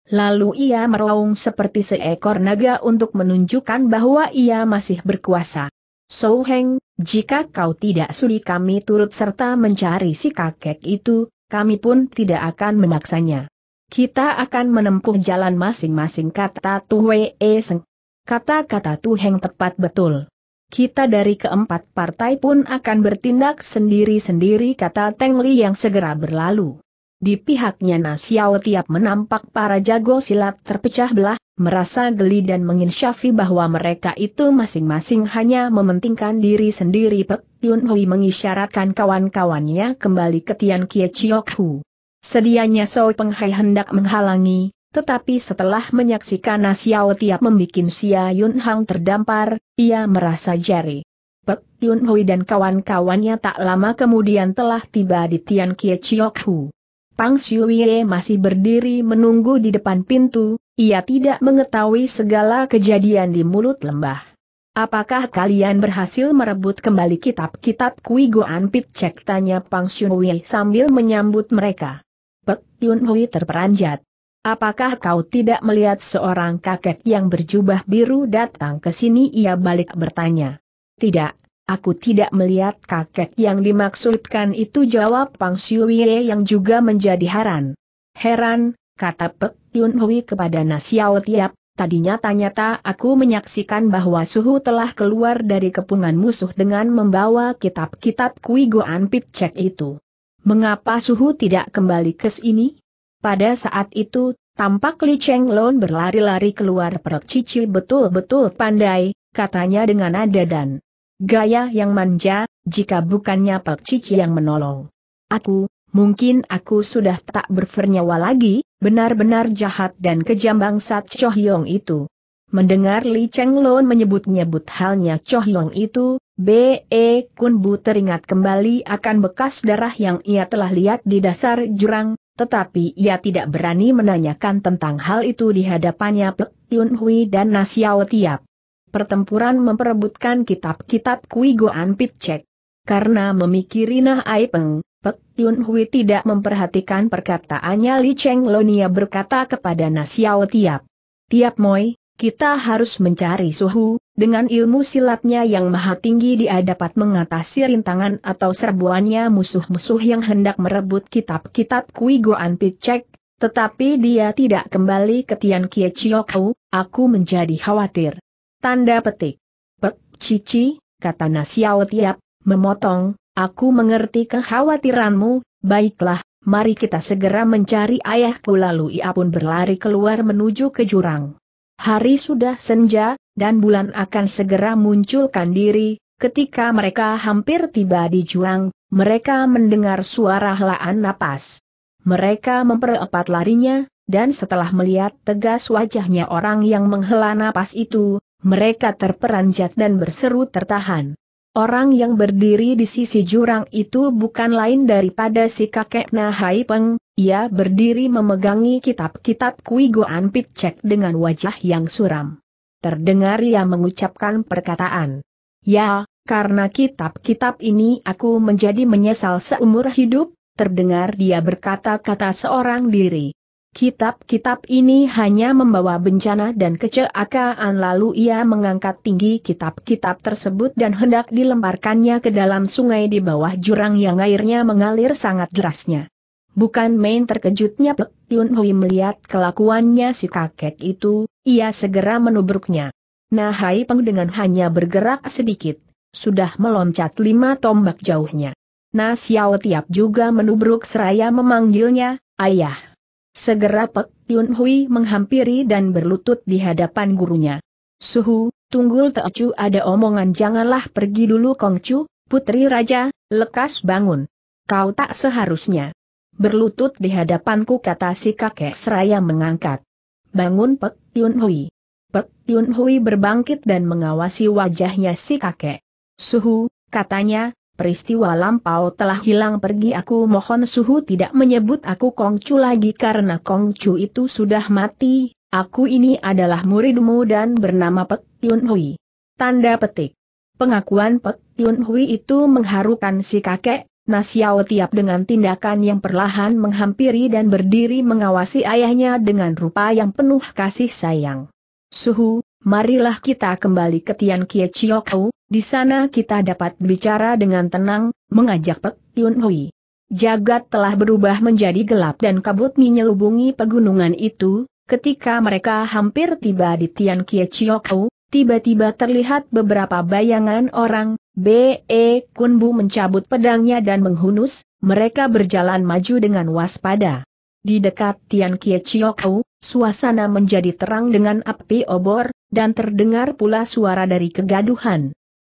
Lalu ia meraung seperti seekor naga untuk menunjukkan bahwa ia masih berkuasa. So Heng, jika kau tidak sudi kami turut serta mencari si kakek itu, kami pun tidak akan memaksanya. Kita akan menempuh jalan masing-masing kata Tuwe Seng. Kata-kata Tuheng tepat betul. Kita dari keempat partai pun akan bertindak sendiri-sendiri kata Teng Li yang segera berlalu. Di pihaknya Nasiao tiap menampak para jago silat terpecah belah, merasa geli dan menginsyafi bahwa mereka itu masing-masing hanya mementingkan diri sendiri Pek Yun Hui mengisyaratkan kawan-kawannya kembali ke Tian Kie Chiok Hu. Sedianya Sao Penghai hendak menghalangi, tetapi setelah menyaksikan Nasiao tiap membuat Sia Yun Hang terdampar, ia merasa jari. Pek Yun Hui dan kawan-kawannya tak lama kemudian telah tiba di Tian Kie Chiok Hu. Pang Wei masih berdiri menunggu di depan pintu, ia tidak mengetahui segala kejadian di mulut lembah. Apakah kalian berhasil merebut kembali kitab-kitab Kui Goan Pit Cek tanya Pang Wei sambil menyambut mereka. Pek Yun Hui terperanjat. Apakah kau tidak melihat seorang kakek yang berjubah biru datang ke sini? Ia balik bertanya. Tidak, aku tidak melihat kakek yang dimaksudkan itu jawab Pang Xiuye yang juga menjadi heran. Heran, kata Pek Yun Hui kepada Nasiao Tiap, tadinya tanya-tanya aku menyaksikan bahwa suhu telah keluar dari kepungan musuh dengan membawa kitab-kitab Kui Goan Cek itu. Mengapa suhu tidak kembali ke sini? Pada saat itu, tampak Li Cheng Lon berlari-lari keluar perut cici betul-betul pandai, katanya dengan nada dan gaya yang manja, jika bukannya Pak Cici yang menolong. Aku, mungkin aku sudah tak bernyawa lagi, benar-benar jahat dan kejam bangsat Hyong itu. Mendengar Li Cheng Chenglon menyebut-nyebut halnya Cho Hiong itu, B.E. Kun Bu teringat kembali akan bekas darah yang ia telah lihat di dasar jurang, tetapi ia tidak berani menanyakan tentang hal itu di hadapannya Pek Yun Hui dan Nasiao Tiap. Pertempuran memperebutkan kitab-kitab Kui Goan Pitcek. Karena memikiri Nah Ai Peng, Pek Yun Hui tidak memperhatikan perkataannya Li Cheng ia berkata kepada Nasiao Tiap. Tiap Moi, kita harus mencari suhu, dengan ilmu silatnya yang maha tinggi dia dapat mengatasi rintangan atau serbuannya musuh-musuh yang hendak merebut kitab-kitab Kui Goan Picek, tetapi dia tidak kembali ke Tian Kie Chiokou, aku menjadi khawatir. Tanda petik. Pek, cici, kata Nasiao Tiap, memotong, aku mengerti kekhawatiranmu, baiklah, mari kita segera mencari ayahku lalu ia pun berlari keluar menuju ke jurang. Hari sudah senja, dan bulan akan segera munculkan diri, ketika mereka hampir tiba di Juang, mereka mendengar suara helaan napas. Mereka memperepat larinya, dan setelah melihat tegas wajahnya orang yang menghela napas itu, mereka terperanjat dan berseru tertahan. Orang yang berdiri di sisi jurang itu bukan lain daripada si kakek Nahai Peng, ia berdiri memegangi kitab-kitab Kui Goan dengan wajah yang suram. Terdengar ia mengucapkan perkataan. Ya, karena kitab-kitab ini aku menjadi menyesal seumur hidup, terdengar dia berkata-kata seorang diri. Kitab-kitab ini hanya membawa bencana dan kecelakaan lalu ia mengangkat tinggi kitab-kitab tersebut dan hendak dilemparkannya ke dalam sungai di bawah jurang yang airnya mengalir sangat derasnya. Bukan main terkejutnya Pek Yun Hui melihat kelakuannya si kakek itu, ia segera menubruknya. Nah Hai Peng dengan hanya bergerak sedikit, sudah meloncat lima tombak jauhnya. Nah Xiao Tiap juga menubruk seraya memanggilnya, ayah. Segera Pek Yun Hui menghampiri dan berlutut di hadapan gurunya. Suhu, tunggul Teocu ada omongan janganlah pergi dulu Kongcu, putri raja, lekas bangun. Kau tak seharusnya. Berlutut di hadapanku kata si kakek seraya mengangkat. Bangun Pek Yun Hui. Pek Yun Hui berbangkit dan mengawasi wajahnya si kakek. Suhu, katanya, peristiwa lampau telah hilang pergi aku mohon suhu tidak menyebut aku Kongcu lagi karena Kongcu itu sudah mati, aku ini adalah muridmu dan bernama Pek Yun Hui. Tanda petik. Pengakuan Pek Yun Hui itu mengharukan si kakek, Nasiao tiap dengan tindakan yang perlahan menghampiri dan berdiri mengawasi ayahnya dengan rupa yang penuh kasih sayang. Suhu, marilah kita kembali ke Tian Kie Chiokau, di sana kita dapat bicara dengan tenang, mengajak Pek Yun Hui. Jagat telah berubah menjadi gelap dan kabut menyelubungi pegunungan itu, ketika mereka hampir tiba di Tian Kie Chiyokou, tiba-tiba terlihat beberapa bayangan orang, B.E. E Kun Kunbu mencabut pedangnya dan menghunus, mereka berjalan maju dengan waspada. Di dekat Tian Kie Chiyokou, suasana menjadi terang dengan api obor, dan terdengar pula suara dari kegaduhan.